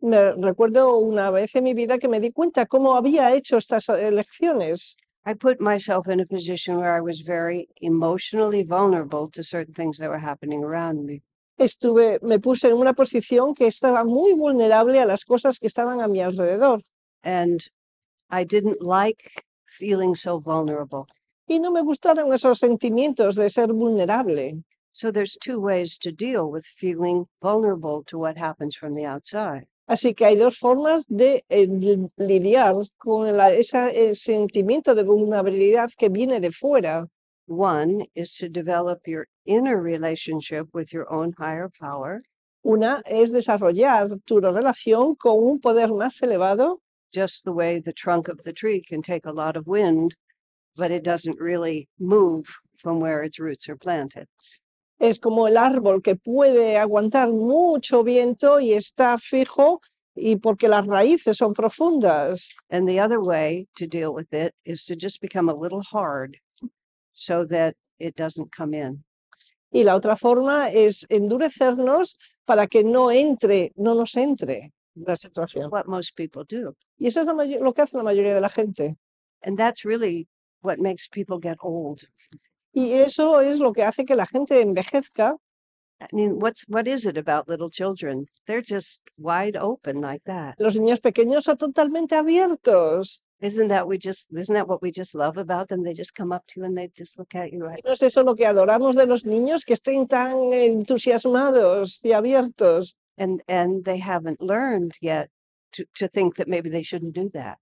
Me recuerdo una vez en mi vida que me di cuenta cómo había hecho estas elecciones. I put myself in a position where I was very emotionally vulnerable to certain things that were happening around me. Estuve, me puse en una posición que estaba muy vulnerable a las cosas que estaban a mi alrededor. And I didn't like feeling so vulnerable. Y no me gustaron esos sentimientos de ser vulnerable. So there's two ways to deal with feeling vulnerable to what happens from the outside. Así que hay dos formas de, eh, lidiar con la, ese eh, sentimiento de vulnerabilidad que viene de fuera. One is to develop your inner relationship with your own higher power. Una es desarrollar tu relación con un poder más elevado. Just the way the trunk of the tree can take a lot of wind but it doesn't really move from where its roots are planted. Es como el árbol que puede aguantar mucho viento y está fijo y porque las raíces son profundas. And the other way to deal with it is to just become a little hard so that it doesn't come in. Y la otra forma es endurecernos para que no entre, no nos entre la situación. What most people do. Y eso es lo, lo que hace la mayoría de la gente. And that's really what makes people get old. Y eso es lo que hace que la gente envejezca. I mean, what's what is it about little children? They're just wide open like that. Los niños pequeños son totalmente abiertos. Isn't that we just isn't that what we just love about them? They just come up to you and they just look at you right. ¿No es eso lo que adoramos de los niños que estén tan entusiasmados y abiertos? And and they haven't learned yet to to think that maybe they shouldn't do that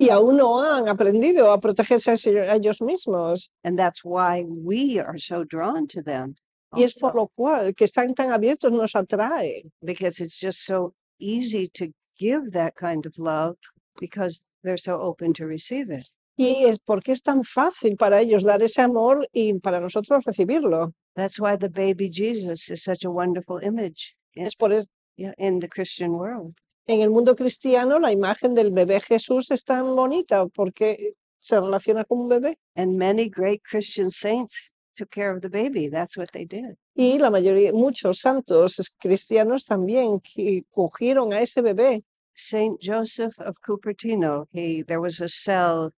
y aún no han aprendido a protegerse a ellos mismos. And that's why we are so drawn to them. Also. Y es por lo cual que están tan abiertos nos atrae. Because it's just so easy to give that kind of love because they're so open to receive it. Y es porque es tan fácil para ellos dar ese amor y para nosotros recibirlo. That's why the baby Jesus is such a wonderful image. In, es por es, yeah, in the Christian world. en el mundo cristiano la imagen del bebé Jesús es tan bonita porque se relaciona con un bebé. And many great Christian saints took care of the baby. That's what they did. Y la mayoría, muchos santos cristianos también que cogieron a ese bebé. Saint Joseph of Cupertino. He there was a cell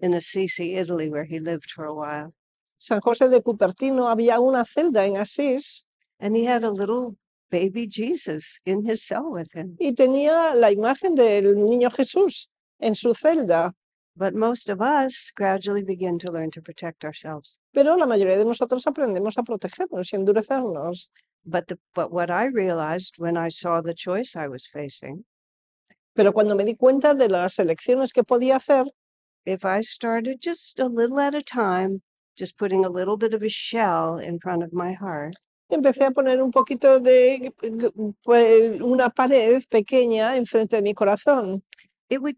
in Assisi, Italy, where he lived for a while. San José de Cupertino había una celda en Asís. And he had a little baby Jesus in his cell with him. Y tenía la imagen del niño Jesús en su celda. But most of us gradually begin to learn to protect ourselves. Pero la mayoría de nosotros aprendemos a protegernos y endurecernos. But, the, but what I realized when I saw the choice I was facing, Pero cuando me di cuenta de las elecciones que podía hacer, if I started just a little at a time, just putting a little bit of a shell in front of my heart, empecé a poner un poquito de pues, una pared pequeña enfrente de mi corazón. Y me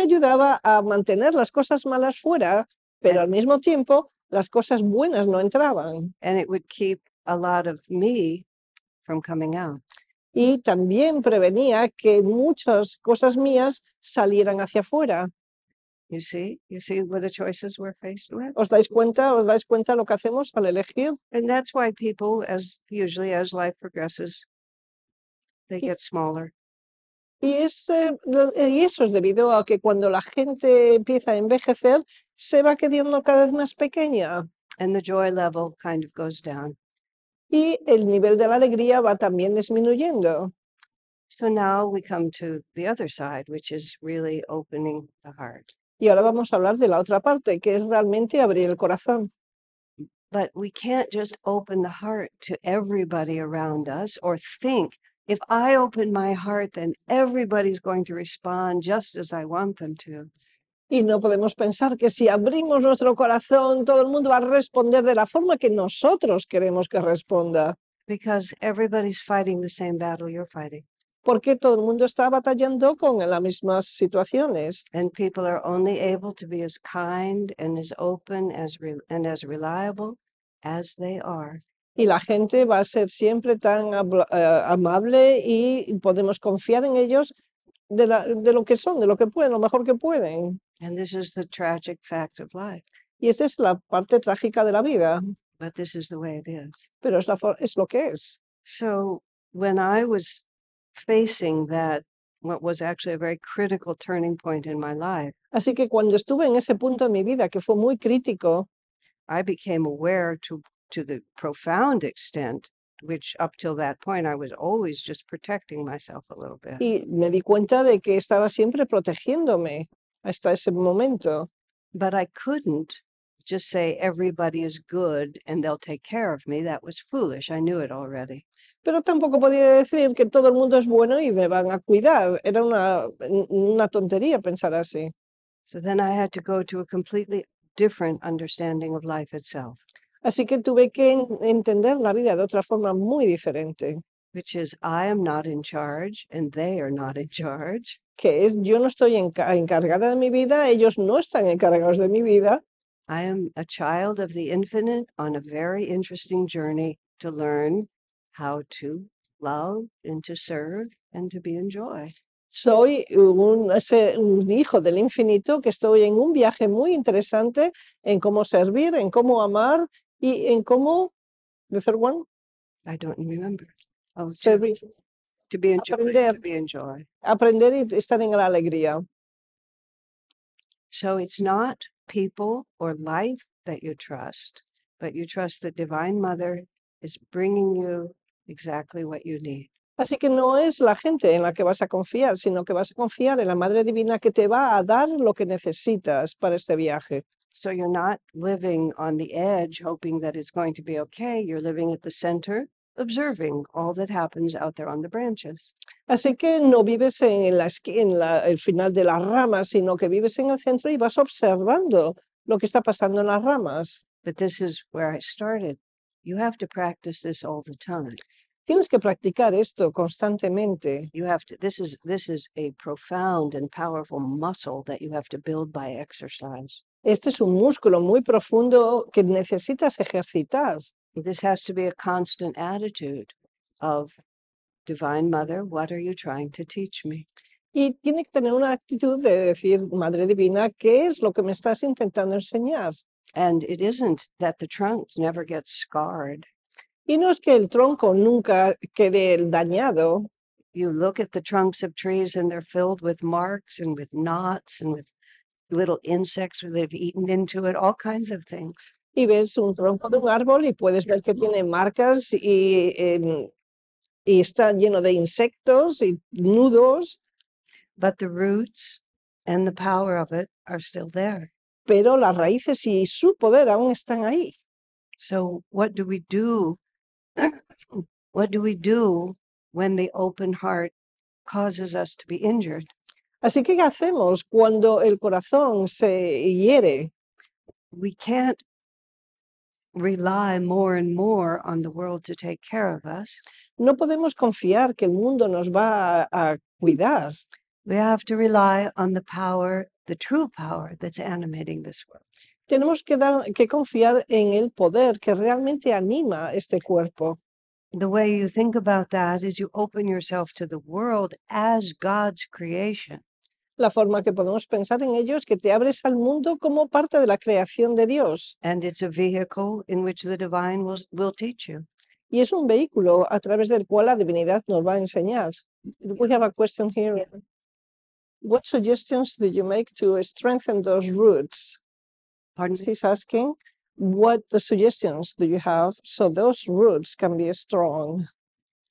ayudaba a mantener las cosas malas fuera, pero al mismo tiempo las cosas buenas no entraban. Y también prevenía que muchas cosas mías salieran hacia afuera. You see, you see what the choices we're faced with. ¿Os dais cuenta? ¿Os dais cuenta lo que hacemos al elegir? And that's why people, as usually as life progresses, they get smaller. Y, es, eh, y eso es debido a que cuando la gente empieza a envejecer, se va quedando cada vez más pequeña. And the joy level kind of goes down. Y el nivel de la alegría va también disminuyendo. So now we come to the other side, which is really opening the heart. Y ahora vamos a hablar de la otra parte, que es realmente abrir el corazón. But we can't just open the heart to everybody around us or think if I open my heart, then everybody's going to respond just as I want them to. Y no podemos pensar que si abrimos nuestro corazón, todo el mundo va a responder de la forma que nosotros queremos que responda. Because everybody's fighting the same battle you're fighting porque todo el mundo está batallando con las mismas situaciones. Y la gente va a ser siempre tan eh, amable y podemos confiar en ellos de, lo que son, de lo que pueden, lo mejor que pueden. Y esa es la parte trágica de la vida. Pero es, es lo que es. So when I was facing that what was actually a very critical turning point in my life. Así que cuando estuve en ese punto de mi vida que fue muy crítico, I became aware to to the profound extent which up till that point I was always just protecting myself a little bit. Y me di cuenta de que estaba siempre protegiéndome hasta ese momento. But I couldn't just say everybody is good and they'll take care of me. That was foolish. I knew it already. Pero tampoco podía decir que todo el mundo es bueno y me van a cuidar. Era una, una tontería pensar así. So then I had to go to a completely different understanding of life itself. Así que tuve que entender la vida de otra forma muy diferente. Which is, I am not in charge and they are not in charge. Que es, yo no estoy enca encargada de mi vida, ellos no están encargados de mi vida. I am a child of the infinite on a very interesting journey to learn how to love and to serve and to be in joy. Soy un, un hijo del infinito que estoy en un viaje muy interesante en cómo servir, en cómo amar y en cómo. The third one? I don't remember. Oh, servir. To be enjoyed, aprender, to be in joy. aprender y estar en la alegría. So it's not people or life that you trust, but you trust that Divine Mother is bringing you exactly what you need. Así que no es la gente en la que vas a confiar, sino que vas a confiar en la Madre Divina que te va a dar lo que necesitas para este viaje. So you're not living on the edge hoping that it's going to be okay. You're living at the center observing all that happens out there on the branches. Así que no vives en, la, en la, el final de las ramas, sino que vives en el centro y vas observando lo que está pasando en las ramas. But this is where I started. You have to practice this all the time. Tienes que practicar esto constantemente. You have to this is this is a profound and powerful muscle that you have to build by exercise. Este es un músculo muy profundo que necesitas ejercitar. this has to be a constant attitude of Divine Mother, what are you trying to teach me? Y tiene que tener una actitud de decir, Madre Divina, ¿qué es lo que me estás intentando enseñar? And it isn't that the trunk never gets scarred. Y no es que el tronco nunca quede dañado. You look at the trunks of trees and they're filled with marks and with knots and with little insects that have eaten into it, all kinds of things y ves un tronco de un árbol y puedes ver que tiene marcas y, eh, y está lleno de insectos y nudos. But the roots and the power of it are still there. Pero las raíces y su poder aún están ahí. So what do we do? [clears throat] what do we do when the open heart causes us to be injured? Así que qué hacemos cuando el corazón se hiere? We can't rely more and more on the world to take care of us. No podemos confiar que el mundo nos va a, a cuidar. We have to rely on the power, the true power that's animating this world. Tenemos que, dar, que confiar en el poder que realmente anima este cuerpo. The way you think about that is you open yourself to the world as God's creation la forma que podemos pensar en ellos, que te abres al mundo como parte de la creación de Dios. And it's a vehicle in which the divine will, will teach you. Y es un vehículo a través del cual la divinidad nos va a enseñar. We have a question here. Yeah. What suggestions do you make to strengthen those roots? Pardon? She's asking, what suggestions do you have so those roots can be strong,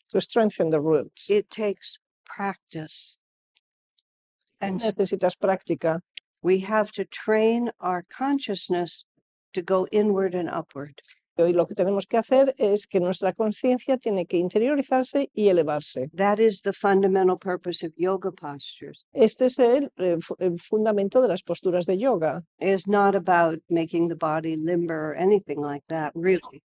to strengthen the roots? It takes practice. And necesitas práctica. We have to train our consciousness to go inward and upward. Y lo que tenemos que hacer es que nuestra conciencia tiene que interiorizarse y elevarse. That is the fundamental purpose of yoga postures. Este es el, eh, el fundamento de las posturas de yoga. It's not about making the body limber or anything like that, really.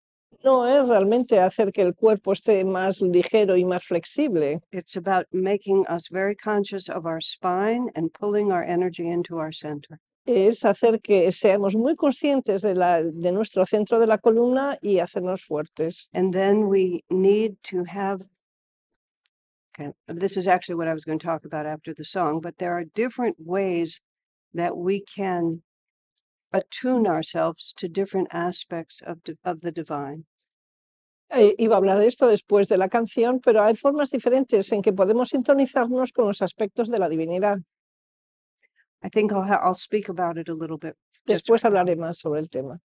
No, es realmente hacer que el cuerpo esté más ligero y más flexible. It's about making us very conscious of our spine and pulling our energy into our center es hacer que seamos muy conscientes de, la, de nuestro centro de la columna y hacernos fuertes. And then we need to have this is actually what I was going to talk about after the song, but there are different ways that we can attune ourselves to different aspects of, of the divine. Eh, iba a hablar de esto después de la canción, pero hay formas diferentes en que podemos sintonizarnos con los aspectos de la divinidad. Después hablaré más sobre el tema.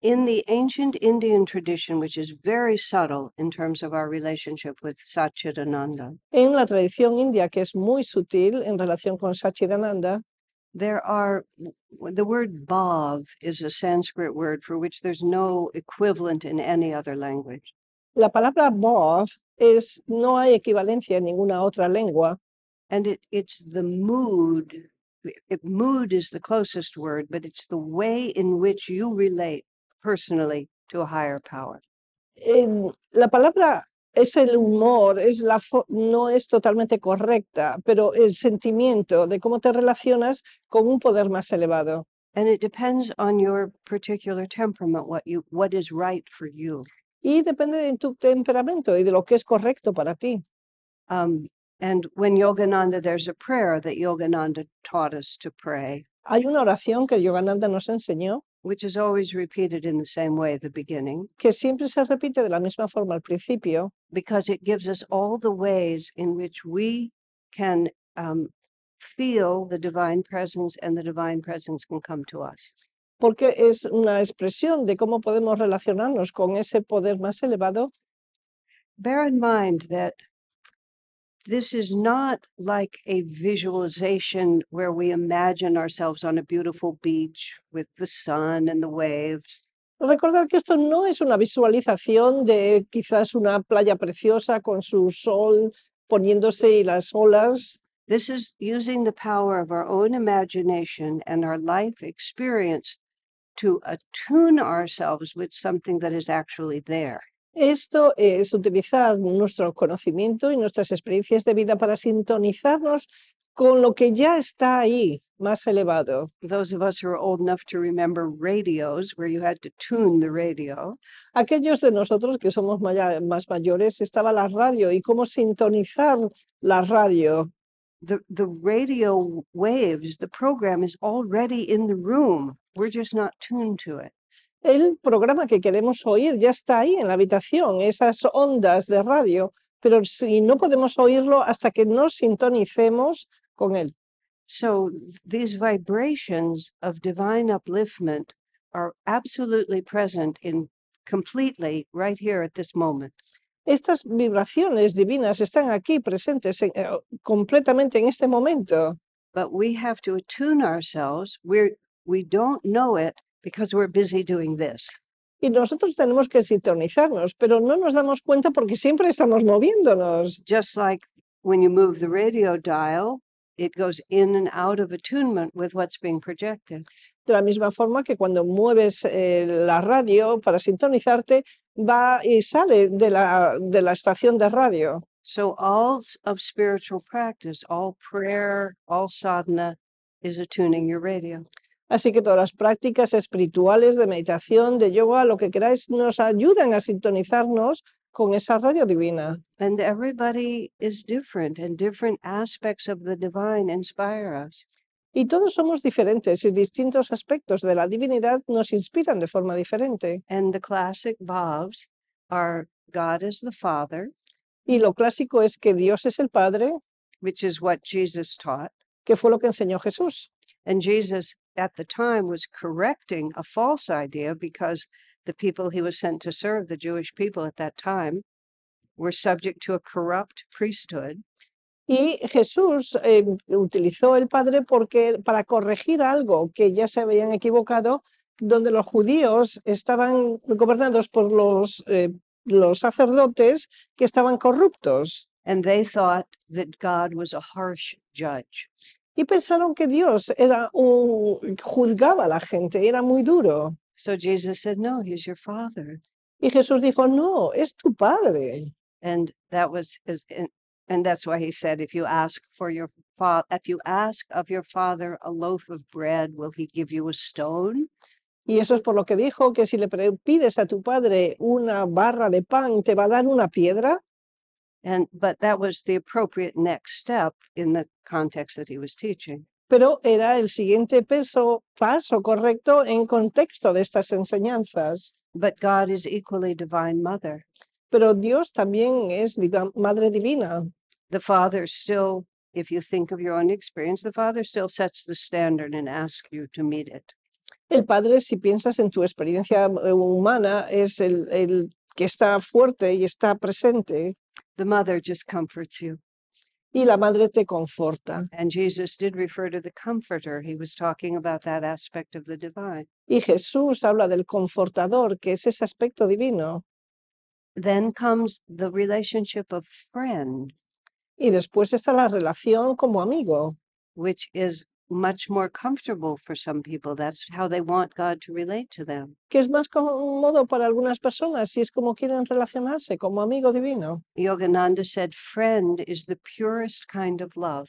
the ancient Indian tradition, which is very subtle terms of our relationship with En la tradición india que es muy sutil en relación con Satchitananda, There are, the word bhav is a Sanskrit word for which there's no equivalent in any other language. La palabra bhav es, no hay equivalencia en ninguna otra lengua. And it, it's the mood, it, mood is the closest word, but it's the way in which you relate personally to a higher power. En la palabra es el humor, no es totalmente correcta, pero el sentimiento de cómo te relacionas con un poder más elevado. Y depende de tu temperamento y de lo que es correcto para ti. and Hay una oración que Yogananda nos enseñó. which is always repeated in the same way at the beginning, que siempre se repite de la misma forma al principio, because it gives us all the ways in which we can um, feel the divine presence and the divine presence can come to us. porque es una expresión de cómo podemos relacionarnos con ese poder más elevado. Bear in mind that this is not like a visualization where we imagine ourselves on a beautiful beach with the sun and the waves. Recordar que esto no es una visualización de quizás una playa preciosa con su sol poniéndose y las olas. This is using the power of our own imagination and our life experience to attune ourselves with something that is actually there. Esto es utilizar nuestro conocimiento y nuestras experiencias de vida para sintonizarnos con lo que ya está ahí, más elevado. Those old enough to remember radios, where you had to tune the Aquellos de nosotros que somos más mayores, estaba la radio y cómo sintonizar la radio. The, the radio waves, the program is already in the room. We're just not tuned to it el programa que queremos oír ya está ahí en la habitación, esas ondas de radio, pero si no podemos oírlo hasta que nos sintonicemos con él. So these vibrations of divine upliftment are absolutely present in completely right here at this moment. Estas vibraciones divinas están aquí presentes eh, completamente en este momento. But we have to attune ourselves. We're, we don't know it, because we're busy doing this. Y nosotros tenemos que sintonizarnos, pero no nos damos cuenta porque siempre estamos moviéndonos. Just like when you move the radio dial, it goes in and out of attunement with what's being projected. De la misma forma que cuando mueves eh, la radio para sintonizarte, va y sale de la, de la estación de radio. So all of spiritual practice, all prayer, all sadhana is attuning your radio. Así que todas las prácticas espirituales de meditación, de yoga, lo que queráis, nos ayudan a sintonizarnos con esa radio divina. Y todos somos diferentes y distintos aspectos de la divinidad nos inspiran de forma diferente. the Father. Y lo clásico es que Dios es el Padre, which is what taught, que fue lo que enseñó Jesús. And Jesus at the time was correcting a false idea because the people he was sent to serve, the Jewish people at that time, were subject to a corrupt priesthood. Y Jesús eh, utilizó el Padre porque, para corregir algo que ya se habían equivocado, donde los judíos estaban gobernados por los, eh, los sacerdotes que estaban corruptos. And they thought that God was a harsh judge. y pensaron que Dios era un, juzgaba a la gente, era muy duro. So Jesus said, no, he's your father. Y Jesús dijo, no, es tu padre. And that was his, and that's why he said, if you ask for your father, if you ask of your father a loaf of bread, will he give you a stone? Y eso es por lo que dijo que si le pides a tu padre una barra de pan, te va a dar una piedra. And but that was the appropriate next step in the context that he was teaching. Pero era el siguiente peso, paso correcto en contexto de estas enseñanzas. But God is equally divine mother. Pero Dios también es diva, madre divina. The Father still, if you think of your own experience, the Father still sets the standard and asks you to meet it. El Padre, si piensas en tu experiencia eh, humana, es el, el que está fuerte y está presente. The mother just comforts you. Y la madre te conforta. And Jesus did refer to the comforter. He was talking about that aspect of the divine. Y Jesús habla del confortador, que es ese aspecto divino. Then comes the relationship of friend. Y después está la relación como amigo. Which is much more comfortable for some people. That's how they want God to relate to them. Que es más cómodo para algunas personas si es como quieren relacionarse como amigo divino. Yogananda said, "Friend is the purest kind of love."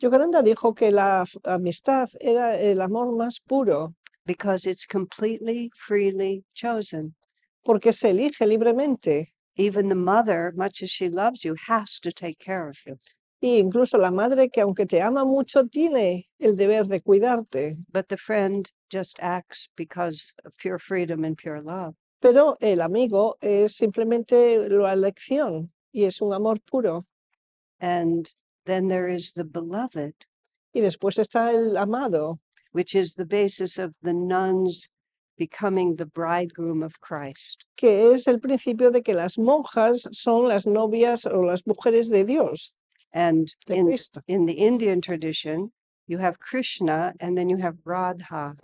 Yogananda dijo que la amistad era el amor más puro. Because it's completely freely chosen. Porque se elige libremente. Even the mother, much as she loves you, has to take care of you. incluso la madre que aunque te ama mucho tiene el deber de cuidarte. Pero el amigo es simplemente la elección y es un amor puro. the beloved. Y después está el amado. Which the basis of becoming bridegroom of Christ. Que es el principio de que las monjas son las novias o las mujeres de Dios. And in, in the Indian tradition, you have Krishna and then you have Radha.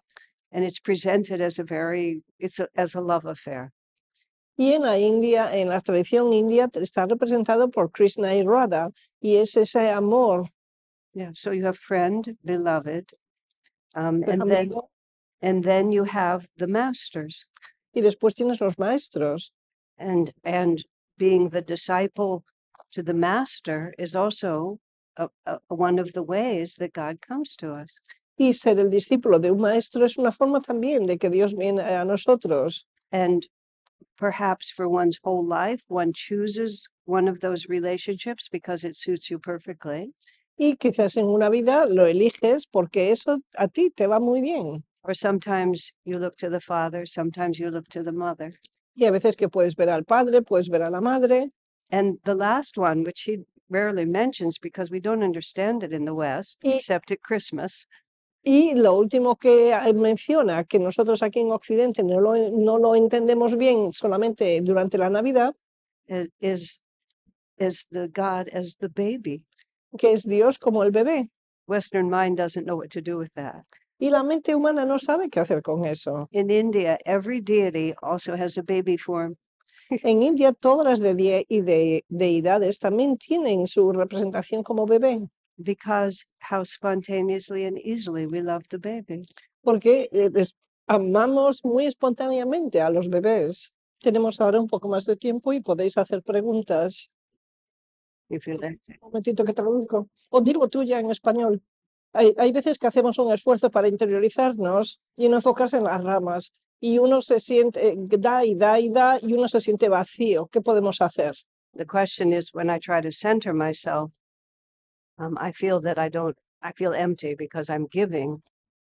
And it's presented as a very, it's a, as a love affair. Y en la India, en la tradición india, está representado por Krishna y Radha, y es ese amor. Yeah, so you have friend, beloved, um, and, then, and then you have the masters. Y después tienes los maestros. And, and being the disciple to the master is also a, a, one of the ways that God comes to us. Y ser el discípulo de un maestro es una forma también de que Dios viene a nosotros. And perhaps for one's whole life, one chooses one of those relationships because it suits you perfectly. Y quizás en una vida lo eliges porque eso a ti te va muy bien. Or sometimes you look to the father, sometimes you look to the mother. Y a veces que puedes ver al padre, puedes ver a la madre. And the last one, which he rarely mentions because we don't understand it in the West, y, except at Christmas. Y lo último que menciona, que nosotros aquí en Occidente no lo, no lo entendemos bien solamente durante la Navidad, is, is the God as the baby. Que es Dios como el bebé. Western mind doesn't know what to do with that. Y la mente humana no sabe qué hacer con eso. In India, every deity also has a baby form. En India todas las de y de deidades también tienen su representación como bebé. Porque amamos muy espontáneamente a los bebés. Tenemos ahora un poco más de tiempo y podéis hacer preguntas. Un momentito que traduzco. O digo tuya en español. hay, veces que hacemos un esfuerzo para interiorizarnos y no enfocarse en las ramas. y uno se siente, eh, da y da y da y uno se siente vacío. ¿Qué podemos hacer? The question is when I try to center myself, um, I feel that I don't, I feel empty because I'm giving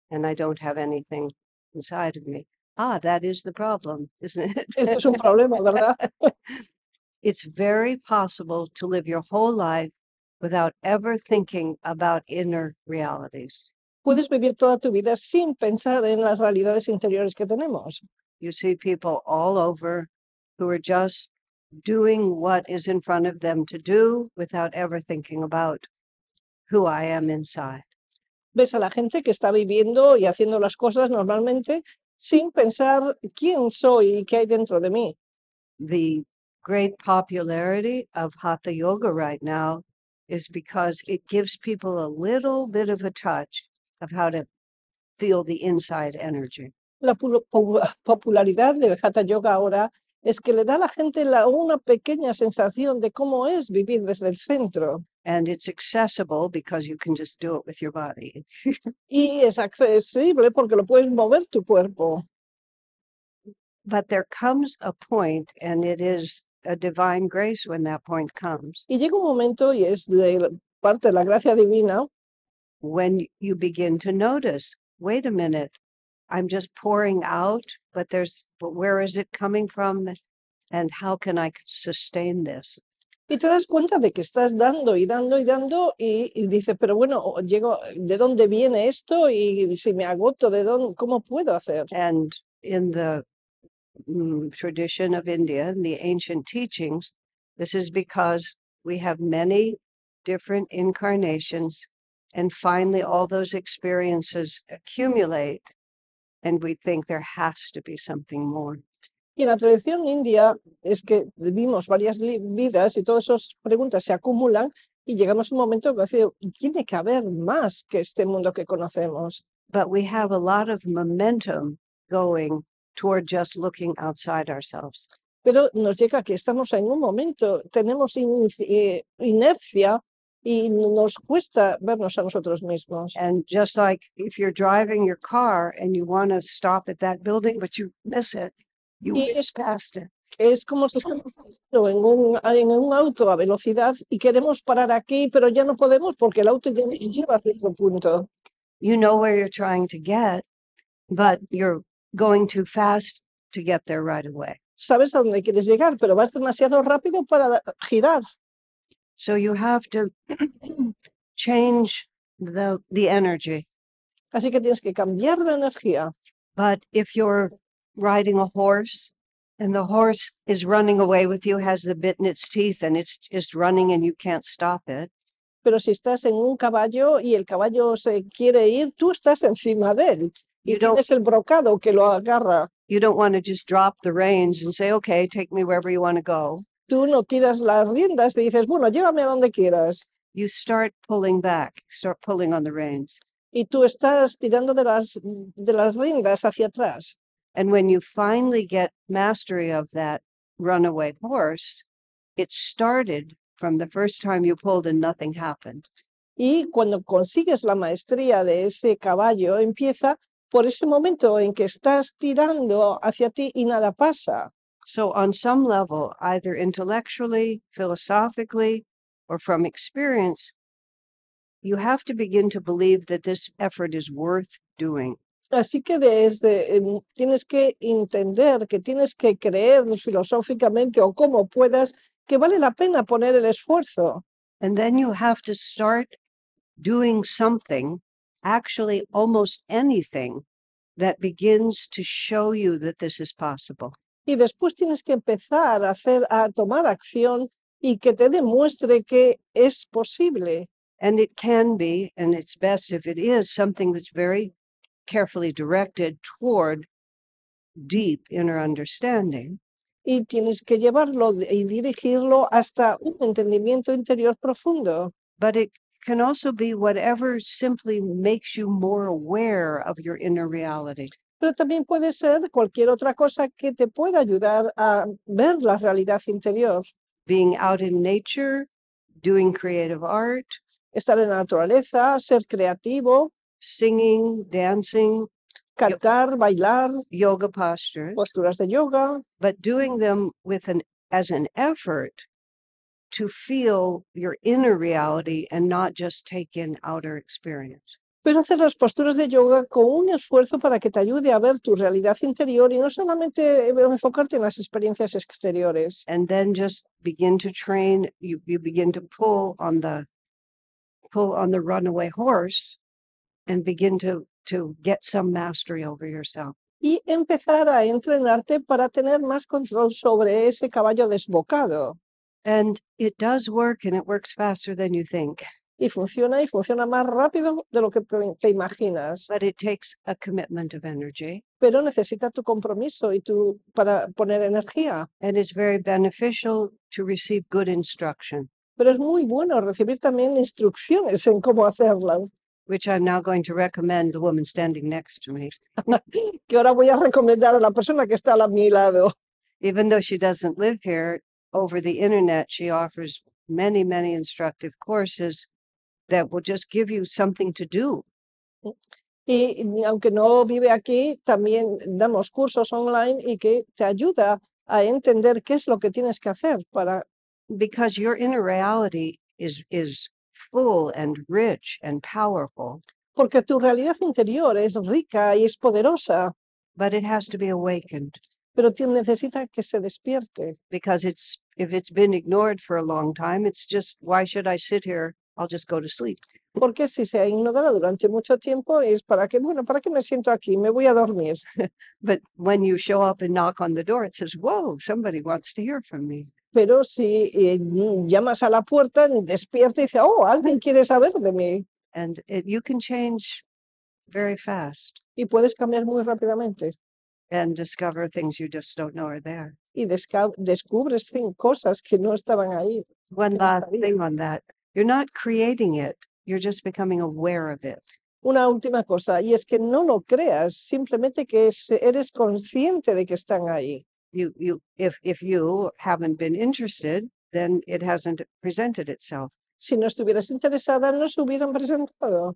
and I don't have anything inside of me. Ah, that is the problem, [laughs] isn't it? Este es un problema, ¿verdad? [laughs] it's very possible to live your whole life without ever thinking about inner realities puedes vivir toda tu vida sin pensar en las realidades interiores que tenemos. You see people all over who are just doing what is in front of them to do without ever thinking about who I am inside. Ves a la gente que está viviendo y haciendo las cosas normalmente sin pensar quién soy y qué hay dentro de mí. The great popularity of hatha yoga right now is because it gives people a little bit of a touch of how to feel the inside energy. La popularidad del Hatha Yoga ahora es que le da a la gente la, una pequeña sensación de cómo es vivir desde el centro. And it's accessible because you can just do it with your body. [laughs] y es accesible porque lo puedes mover tu cuerpo. But there comes a point, and it is a divine grace when that point comes. Y llega un momento y es de parte de la gracia divina when you begin to notice wait a minute i'm just pouring out but there's but where is it coming from and how can i sustain this Y te das cuenta de que estás dando y dando y dando y, y, dices, pero bueno, llego, ¿de dónde viene esto? Y si me agoto, ¿de dónde, cómo puedo hacer? And in the mm, tradition of India, in the ancient teachings, this is because we have many different incarnations and finally, all those experiences accumulate, and we think there has to be something more. Y en la tradición india es que vivimos varias vidas y todas esas preguntas se acumulan y llegamos a un momento que decir, tiene que haber más que este mundo que conocemos. But we have a lot of momentum going toward just looking outside ourselves. Pero nos llega que estamos en un momento, tenemos in eh, inercia y nos cuesta vernos a nosotros mismos. And just like if you're driving your car and you want to stop at that building, but you miss it, you Y past it. Es como si estamos en un, en un auto a velocidad y queremos parar aquí, pero ya no podemos porque el auto ya nos lleva a cierto punto. You know where you're trying to get, but you're going too fast to get there right away. Sabes a dónde quieres llegar, pero vas demasiado rápido para girar. So you have to [clears throat] change the, the energy. Así que tienes que cambiar la energía. But if you're riding a horse and the horse is running away with you, has the bit in its teeth, and it's just running and you can't stop it. Pero si estás en un caballo y el caballo se quiere ir, tú estás encima de él y you tienes el brocado que lo agarra. You don't want to just drop the reins and say, okay, take me wherever you want to go. Tú no tiras las riendas y dices, bueno, llévame a donde quieras. You start pulling back, start pulling on the reins. Y tú estás tirando de las, de las riendas hacia atrás. And when you finally get mastery of that runaway horse, it started from the first time you pulled and nothing happened. Y cuando consigues la maestría de ese caballo, empieza por ese momento en que estás tirando hacia ti y nada pasa. So, on some level, either intellectually, philosophically, or from experience, you have to begin to believe that this effort is worth doing. Así que desde, tienes que entender, que tienes que creer filosóficamente o como puedas, que vale la pena poner el esfuerzo. And then you have to start doing something, actually almost anything, that begins to show you that this is possible y después tienes que empezar a, hacer, a tomar acción y que te demuestre que es posible. And it can be, and it's best if it is something that's very carefully directed toward deep inner understanding. Y tienes que llevarlo y dirigirlo hasta un entendimiento interior profundo. But it can also be whatever simply makes you more aware of your inner reality pero también puede ser cualquier otra cosa que te pueda ayudar a ver la realidad interior. Being out in nature, doing creative art, estar en la naturaleza, ser creativo, singing, dancing, cantar, bailar, yoga postures, posturas de yoga, but doing them with an as an effort to feel your inner reality and not just take in outer experience pero hacer las posturas de yoga con un esfuerzo para que te ayude a ver tu realidad interior y no solamente eh, enfocarte en las experiencias exteriores. And then just begin to train, you, you begin to pull on the pull on the runaway horse and begin to to get some mastery over yourself. Y empezar a entrenarte para tener más control sobre ese caballo desbocado. And it does work and it works faster than you think y funciona y funciona más rápido de lo que te imaginas. But it takes a commitment of energy. Pero necesita tu compromiso y tu para poner energía. And it's very beneficial to receive good instruction. Pero es muy bueno recibir también instrucciones en cómo hacerlas. Which I'm now going to recommend the woman standing next to me. [laughs] que ahora voy a recomendar a la persona que está a mi lado. Even though she doesn't live here, over the internet she offers many, many instructive courses that will just give you something to do. Y aunque no vive aquí, también damos cursos online y que te ayuda a entender qué es lo que tienes que hacer para because your inner reality is is full and rich and powerful. Porque tu realidad interior es rica y es poderosa. But it has to be awakened. Pero te, necesita que se despierte. Because it's if it's been ignored for a long time, it's just why should I sit here I'll just go to sleep. Porque si se ignora durante mucho tiempo es para que, bueno, para que me siento aquí, me voy a dormir. [laughs] But when you show up and knock on the door, it says, whoa, somebody wants to hear from me. Pero si eh, llamas a la puerta, despierta y dice, oh, alguien quiere saber de mí. And it, you can change very fast Y puedes cambiar muy rápidamente and discover things you just don't know are there. y descubres cosas que no estaban ahí. One last thing on that you're not creating it, you're just becoming aware of it. Una última cosa, y es que no lo creas, simplemente que eres consciente de que están ahí. You, you, if, if you haven't been interested, then it hasn't presented itself. Si no estuvieras interesada, no se hubieran presentado.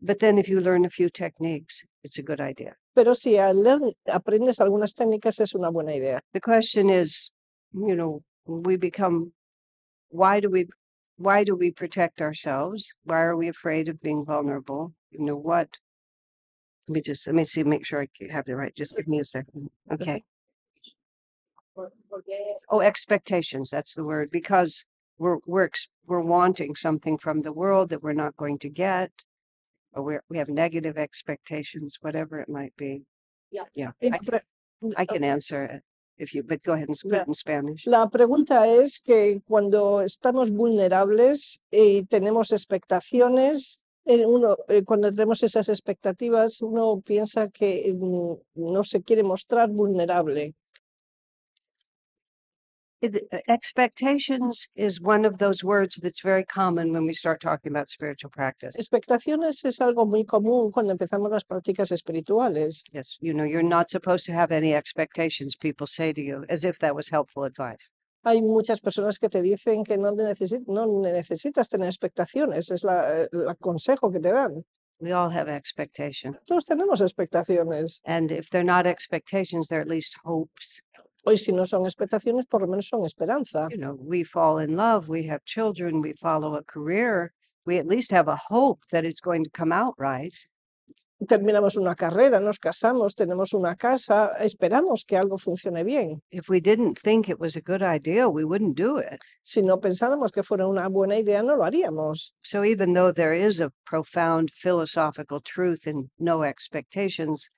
But then if you learn a few techniques, it's a good idea. Pero si aprendes algunas técnicas es una buena idea. The question is, you know, we become why do we why do we protect ourselves? Why are we afraid of being vulnerable? You know what? Let me just let me see, make sure I have the right. Just give me a second. Okay. Oh, expectations. That's the word. Because we're we're we're wanting something from the world that we're not going to get, or we we have negative expectations, whatever it might be. Yeah. Yeah. I, I can answer it. La pregunta es que cuando estamos vulnerables y eh, tenemos expectaciones, eh, eh, cuando tenemos esas expectativas, uno piensa que mm, no se quiere mostrar vulnerable. Uh, expectations is one of those words that's very common when we start talking about spiritual practice. Expectaciones es algo muy común cuando empezamos las prácticas espirituales. Yes, you know, you're not supposed to have any expectations, people say to you, as if that was helpful advice. Hay muchas personas que te dicen que no, necesi- no necesitas tener expectaciones, es la, el consejo que te dan. We all have expectations. Todos tenemos expectaciones. And if they're not expectations, they're at least hopes. Hoy si no son expectaciones, por lo menos son esperanza. You know, we fall in love, we have children, we follow a career, we at least have a hope that it's going to come out right. Terminamos una carrera, nos casamos, tenemos una casa, esperamos que algo funcione bien. If we didn't think it was a good idea, we wouldn't do it. Si no pensáramos que fuera una buena idea, no lo haríamos. So even though there is a profound philosophical truth in no expectations,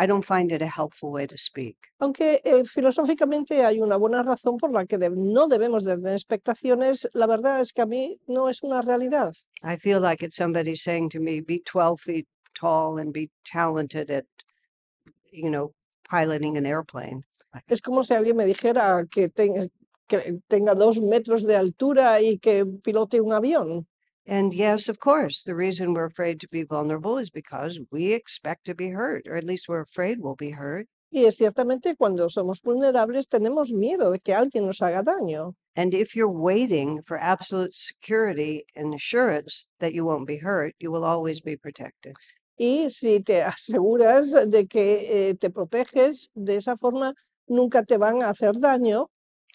I don't find it a helpful way to speak. Aunque eh, filosóficamente hay una buena razón por la que de, no debemos de tener expectaciones, la verdad es que a mí no es una realidad. I feel like it's somebody saying to me, be 12 feet tall and be talented at, you know, piloting an airplane. Es como si eh, alguien me dijera que, te, que tenga dos metros de altura y que pilote un avión. And yes, of course, the reason we're afraid to be vulnerable is because we expect to be hurt, or at least we're afraid we'll be hurt. Y es ciertamente cuando somos vulnerables tenemos miedo de que alguien nos haga daño. And if you're waiting for absolute security and assurance that you won't be hurt, you will always be protected. Y si te [laughs] aseguras de que eh, te proteges de esa forma, nunca te van a hacer daño,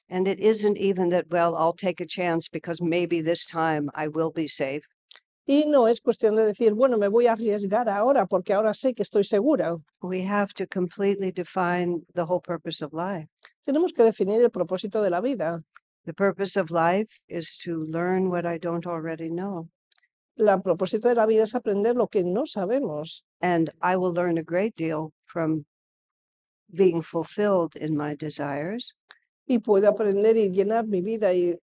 and it isn't even that, well, I'll take a chance because maybe this time I will be safe. Y no es cuestión de decir, bueno, me voy a arriesgar ahora porque ahora sé que estoy segura. We have to completely define the whole purpose of life. Tenemos que definir el propósito de la vida. The purpose of life is to learn what I don't already know. La propósito de la vida es aprender lo que no sabemos. And I will learn a great deal from being fulfilled in my desires y puedo aprender y llenar mi vida y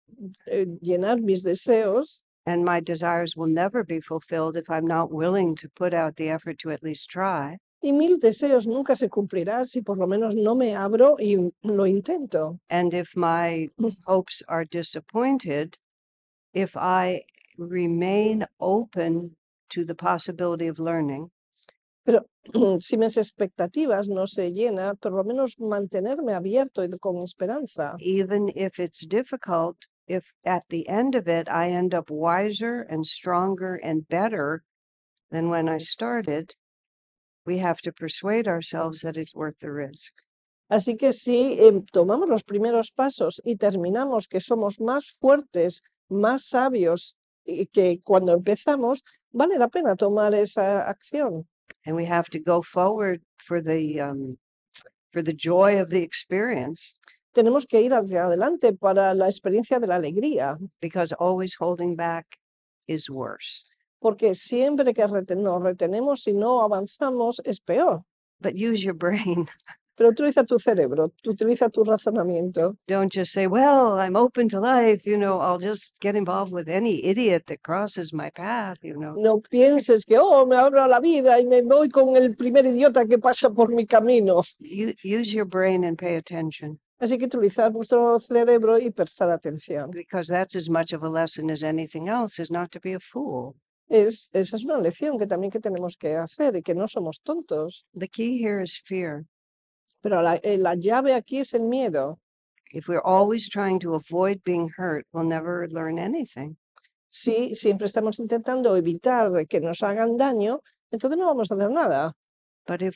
eh, llenar mis deseos. And my desires will never be fulfilled if I'm not willing to put out the effort to at least try. Y mil deseos nunca se cumplirán si por lo menos no me abro y lo intento. And if my mm. hopes are disappointed, if I remain open to the possibility of learning, Pero [clears throat] si mis expectativas no se llenan, por lo menos mantenerme abierto y con esperanza. Even if it's difficult, if at the end of it I end up wiser and stronger and better than when I started, we have to persuade ourselves that it's worth the risk. Así que si em, tomamos los primeros pasos y terminamos que somos más fuertes, más sabios que cuando empezamos, vale la pena tomar esa acción. and we have to go forward for the um, for the joy of the experience. Tenemos que ir hacia adelante para la experiencia de la alegría. Because always holding back is worse. Porque siempre que reten nos retenemos y no avanzamos es peor. But use your brain. [laughs] Pero utiliza tu cerebro, utiliza tu razonamiento. Don't just say, well, I'm open to life, you know, I'll just get involved with any idiot that crosses my path, you know. No pienses que, oh, me abro a la vida y me voy con el primer idiota que pasa por mi camino. use your brain and pay attention. Así que utilizar vuestro cerebro y prestar atención. Because that's as much of a lesson as anything else is not to be a fool. Es, esa es una lección que también que tenemos que hacer y que no somos tontos. The key here is fear. Pero la, eh, la llave aquí es el miedo. always never learn anything. Si siempre estamos intentando evitar que nos hagan daño, entonces no vamos a hacer nada. Pero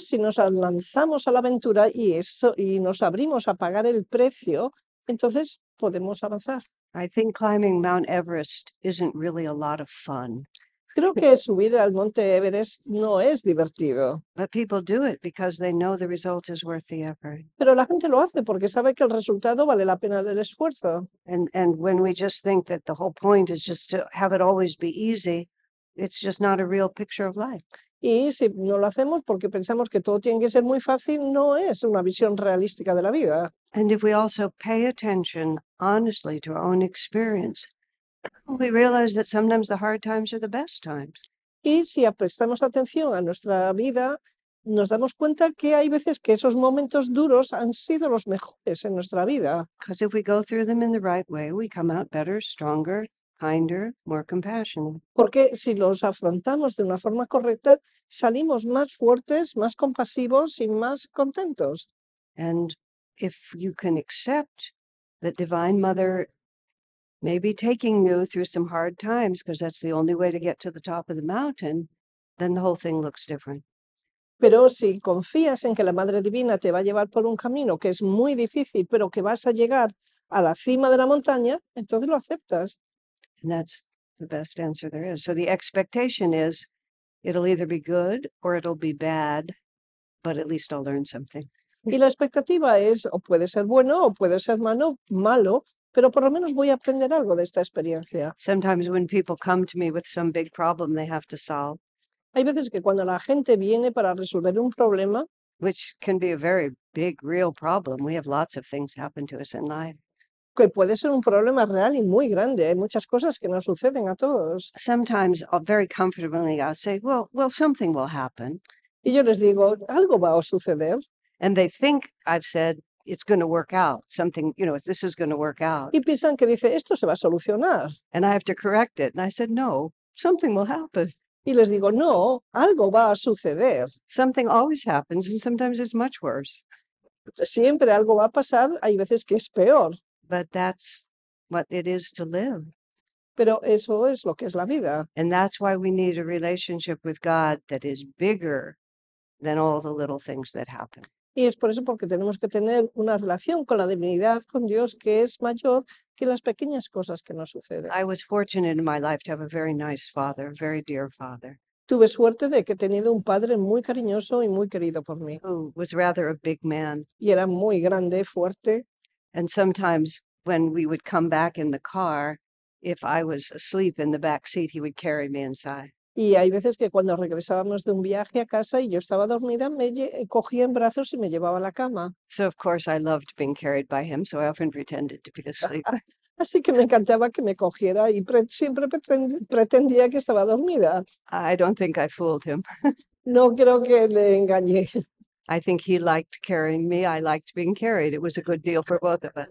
si nos lanzamos a la aventura y eso y nos abrimos a pagar el precio, entonces podemos avanzar. I think climbing Mount Everest isn't really a lot of fun, Creo que subir al monte Everest no es divertido, but people do it because they know the result is worth the effort. pero la gente lo hace porque sabe que el resultado vale la pena del esfuerzo. And and when we just think that the whole point is just to have it always be easy, it's just not a real picture of life. Y si no lo hacemos porque pensamos que todo tiene que ser muy fácil, no es una visión realística de la vida. And if we also pay attention honestly to our own experience, [clears throat] we realize that sometimes the hard times are the best times. Y si prestamos atención a nuestra vida, nos damos cuenta que hay veces que esos momentos duros han sido los mejores en nuestra vida. Because if we go through them in the right way, we come out better, stronger, kinder, more compassionate. Porque si los afrontamos de una forma correcta, salimos más fuertes, más compasivos y más contentos. And if you can accept that Divine Mother may be taking you through some hard times because that's the only way to get to the top of the mountain, then the whole thing looks different. Pero si confías en que la Madre Divina te va a llevar por un camino que es muy difícil, pero que vas a llegar a la cima de la montaña, entonces lo aceptas. And that's the best answer there is. So the expectation is it'll either be good or it'll be bad, but at least I'll learn something. Y la expectativa es, o puede ser bueno o puede ser malo, malo, pero por lo menos voy a aprender algo de esta experiencia. Sometimes when people come to me with some big problem they have to solve, Hay veces que cuando la gente viene para resolver un problema, which can be a very big, real problem, we have lots of things happen to us in life. que puede ser un problema real y muy grande, hay muchas cosas que nos suceden a todos. Sometimes, uh, very comfortably, I'll say, "Well, well, something will happen." Y yo les digo, algo va a suceder. And they think I've said it's going to work out. Something, you know, this is going to work out. Y piensan que dice, esto se va a solucionar. And I have to correct it. And I said, no, something will happen. Y les digo, no, algo va a suceder. Something always happens and sometimes it's much worse. Siempre algo va a pasar, hay veces que es peor. But that's what it is to live. Pero eso es lo que es la vida. And that's why we need a relationship with God that is bigger than all the little things that happen. Y es por eso porque tenemos que tener una relación con la divinidad, con Dios, que es mayor que las pequeñas cosas que nos suceden. I was fortunate in my life to have a very nice father, a very dear father, Tuve suerte de que he tenido un padre muy cariñoso y muy querido por mí. who was rather a big man. Y era muy grande, fuerte. And sometimes when we would come back in the car, if I was asleep in the back seat, he would carry me inside. Y hay veces que cuando regresábamos de un viaje a casa y yo estaba dormida, me cogía en brazos y me llevaba a la cama. Así que me encantaba que me cogiera y siempre pretendía que estaba dormida. I don't think I fooled him. [laughs] no creo que le engañé. I think he liked carrying me. I liked being carried. It was a good deal for both of us.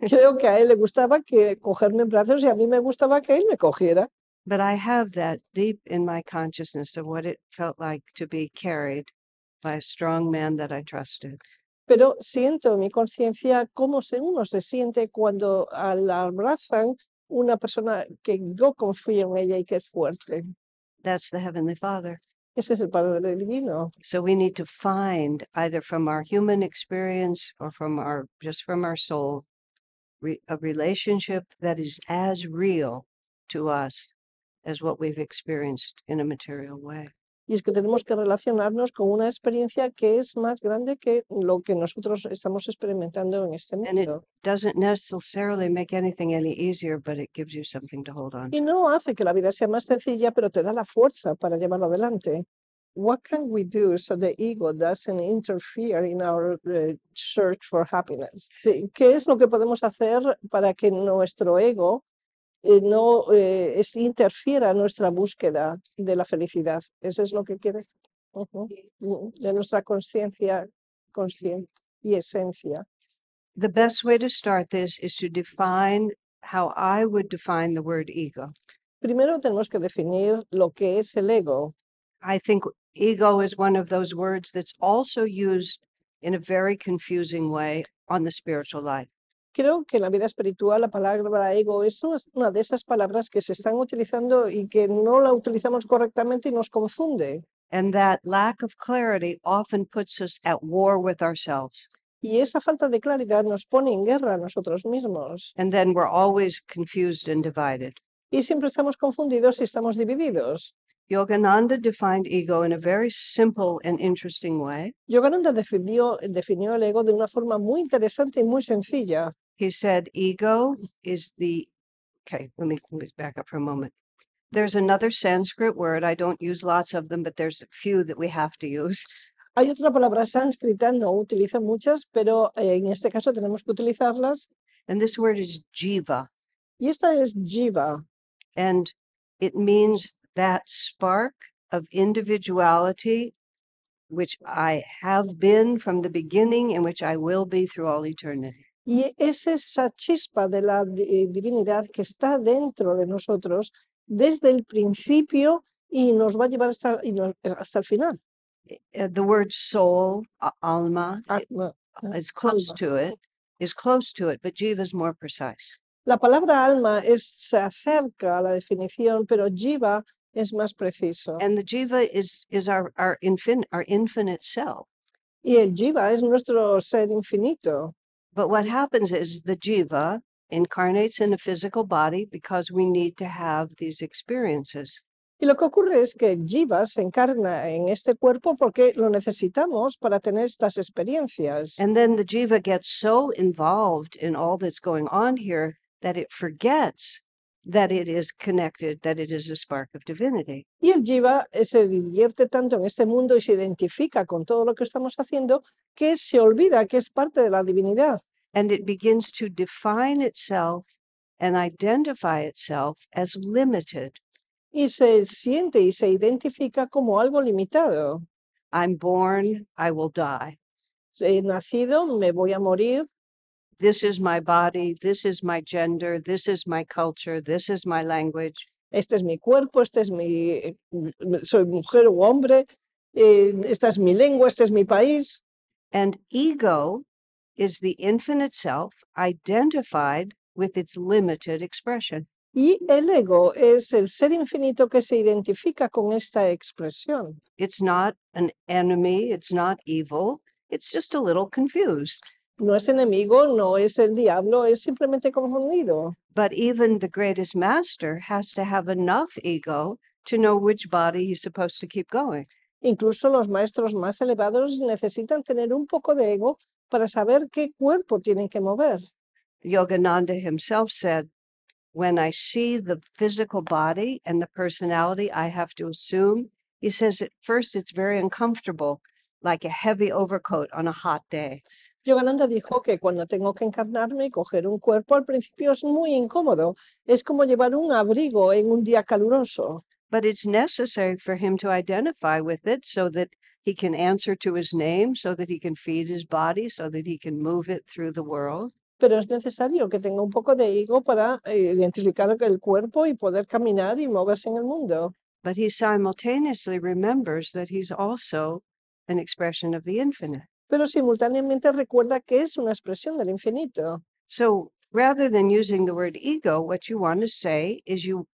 creo que a él le gustaba que cogerme en brazos y a mí me gustaba que él me cogiera. But I have that deep in my consciousness of what it felt like to be carried by a strong man that I trusted. Pero siento en mi conciencia cómo uno se siente cuando la abrazan una persona que yo confío en ella y que es fuerte. That's the Heavenly Father. Ese es el Padre Divino. So we need to find either from our human experience or from our just from our soul a relationship that is as real to us as what we've experienced in a material way. y es que tenemos que relacionarnos con una experiencia que es más grande que lo que nosotros estamos experimentando en este mundo. Y no hace que la vida sea más sencilla, pero te da la fuerza para llevarlo adelante. What can we do so the ego doesn't interfere in our uh, search for happiness? Sí, ¿Qué es lo que podemos hacer para que nuestro ego eh, no eh, es, interfiera nuestra búsqueda de la felicidad. Eso es lo que quieres. Uh -huh. De nuestra conciencia consciente y esencia. The best way to start this is to define how I would define the word ego. Primero tenemos que definir lo que es el ego. I think ego is one of those words that's also used in a very confusing way on the spiritual life. creo que en la vida espiritual la palabra ego eso es una de esas palabras que se están utilizando y que no la utilizamos correctamente y nos confunde. Y esa falta de claridad nos pone en guerra a nosotros mismos. Y siempre estamos confundidos y estamos divididos. Yogananda definió el ego de una forma muy interesante y muy sencilla. He said ego is the, okay, let me let me back up for a moment. There's another Sanskrit word. I don't use lots of them, but there's a few that we have to use. [laughs] Hay otra palabra sánscrita, no utilizo muchas, pero eh, en este caso tenemos que utilizarlas. And this word is jiva. Y esta es jiva. And it means that spark of individuality which I have been from the beginning and which I will be through all eternity. Y es esa chispa de la eh, divinidad que está dentro de nosotros desde el principio y nos va a llevar hasta, eh, hasta el final. Eh, the word soul, alma, ah, is close to it, is close to it, but Jiva is more precise. La palabra alma es, se acerca a la definición, pero Jiva es más preciso. And the Jiva is, is our, our, our infinite self. Y el Jiva es nuestro ser infinito. But what happens is the jiva incarnates in a physical body because we need to have these experiences. Y lo que ocurre es que Jiva se encarna en este cuerpo porque lo necesitamos para tener estas experiencias. And then the jiva gets so involved in all that's going on here that it forgets that it is connected, that it is a spark of divinity. Y el jiva eh, se divierte tanto en este mundo y se identifica con todo lo que estamos haciendo que se olvida que es parte de la divinidad and it begins to define itself and identify itself as limited. Y se siente y se identifica como algo limitado. I'm born, I will die. He nacido, me voy a morir. This is my body, this is my gender, this is my culture, this is my language. Este es mi cuerpo, este es mi soy mujer o hombre, eh, esta es mi lengua, este es mi país. And ego is the infinite self identified with its limited expression. Y el ego es el ser infinito que se identifica con esta expresión. It's not an enemy, it's not evil, it's just a little confused. No es enemigo, no es el diablo, es simplemente confundido. But even the greatest master has to have enough ego to know which body he's supposed to keep going. Incluso los maestros más elevados necesitan tener un poco de ego para saber qué cuerpo tienen que mover. Yogananda himself said, when I see the physical body and the personality I have to assume, he says at first it's very uncomfortable, like a heavy overcoat on a hot day. Yogananda dijo que cuando tengo que encarnarme y coger un cuerpo, al principio es muy incómodo. Es como llevar un abrigo en un día caluroso. But it's necessary for him to identify with it so that he can answer to his name so that he can feed his body, so that he can move it through the world. Pero es necesario que tenga un poco de ego para eh, identificar el cuerpo y poder caminar y moverse en el mundo. But he simultaneously remembers that he's also an expression of the infinite. Pero simultáneamente recuerda que es una expresión del infinito. So rather than using the word ego, what you want to say is you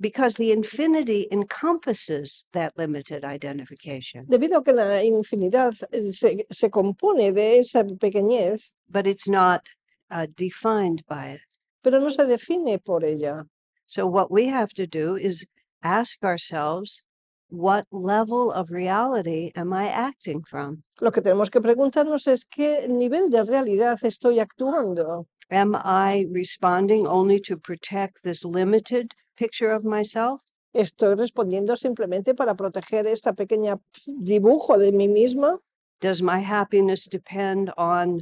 because the infinity encompasses that limited identification. Debido a que la infinidad se, se compone de esa pequeñez. But it's not uh, defined by it. Pero no se define por ella. So what we have to do is ask ourselves what level of reality am I acting from? Lo que tenemos que preguntarnos es qué nivel de realidad estoy actuando. Am I responding only to protect this limited picture of myself? Estoy respondiendo simplemente para proteger esta pequeña dibujo de mí misma. Does my happiness depend on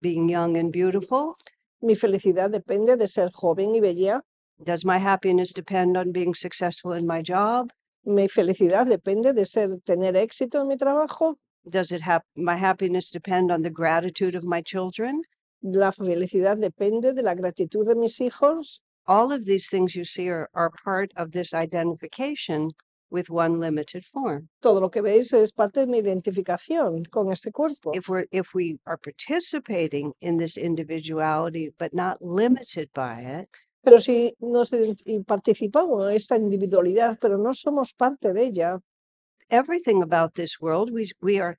being young and beautiful? Mi felicidad depende de ser joven y bella. Does my happiness depend on being successful in my job? Mi felicidad depende de ser tener éxito en mi trabajo. Does it have my happiness depend on the gratitude of my children? La felicidad depende de la gratitud de mis hijos all of these things you see are, are part of this identification with one limited form. Todo lo que veis es parte de mi identificación con este cuerpo. If we if we are participating in this individuality but not limited by it, pero si nos participamos en esta individualidad pero no somos parte de ella, everything about this world we we are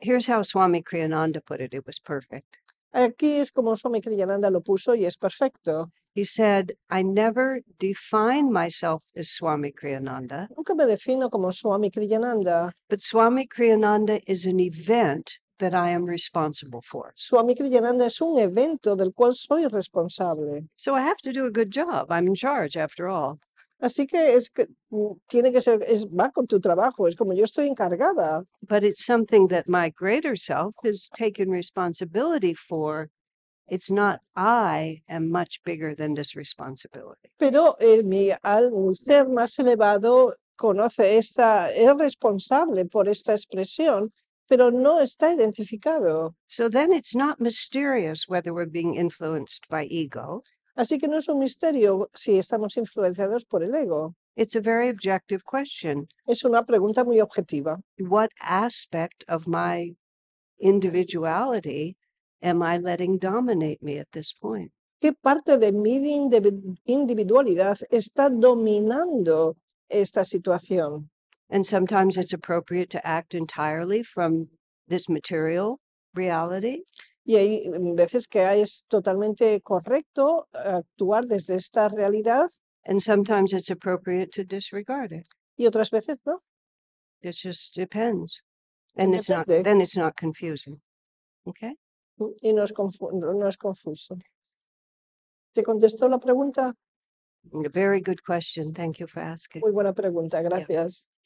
here's how Swami Kriyananda put it, it was perfect. Aquí es como Swami Kriyananda lo puso y es perfecto. He said, I never define myself as Swami Kriyananda. Nunca me defino como Swami Kriyananda. But Swami Kriyananda is an event that I am responsible for. Swami Kriyananda es un evento del cual soy responsable. So I have to do a good job. I'm in charge after all. Así que es que mm, tiene que ser es va con tu trabajo, es como yo estoy encargada. But it's something that my greater self has taken responsibility for it's not I am much bigger than this responsibility. Pero el eh, mi algún ser más elevado conoce esta, es responsable por esta expresión, pero no está identificado. So then it's not mysterious whether we're being influenced by ego. Así que no es un misterio si estamos influenciados por el ego. It's a very objective question. Es una pregunta muy objetiva. What aspect of my individuality am I letting dominate me at this point? ¿Qué parte de mi individualidad está dominando esta situación? And sometimes it's appropriate to act entirely from this material reality. Y hay veces que es totalmente correcto eh, actuar desde esta realidad. And sometimes it's appropriate to disregard it. Y otras veces no. It just depends. And Depende. it's not, then it's not confusing. Okay? y no es, confuso. ¿Te contestó la pregunta? Muy buena pregunta, gracias.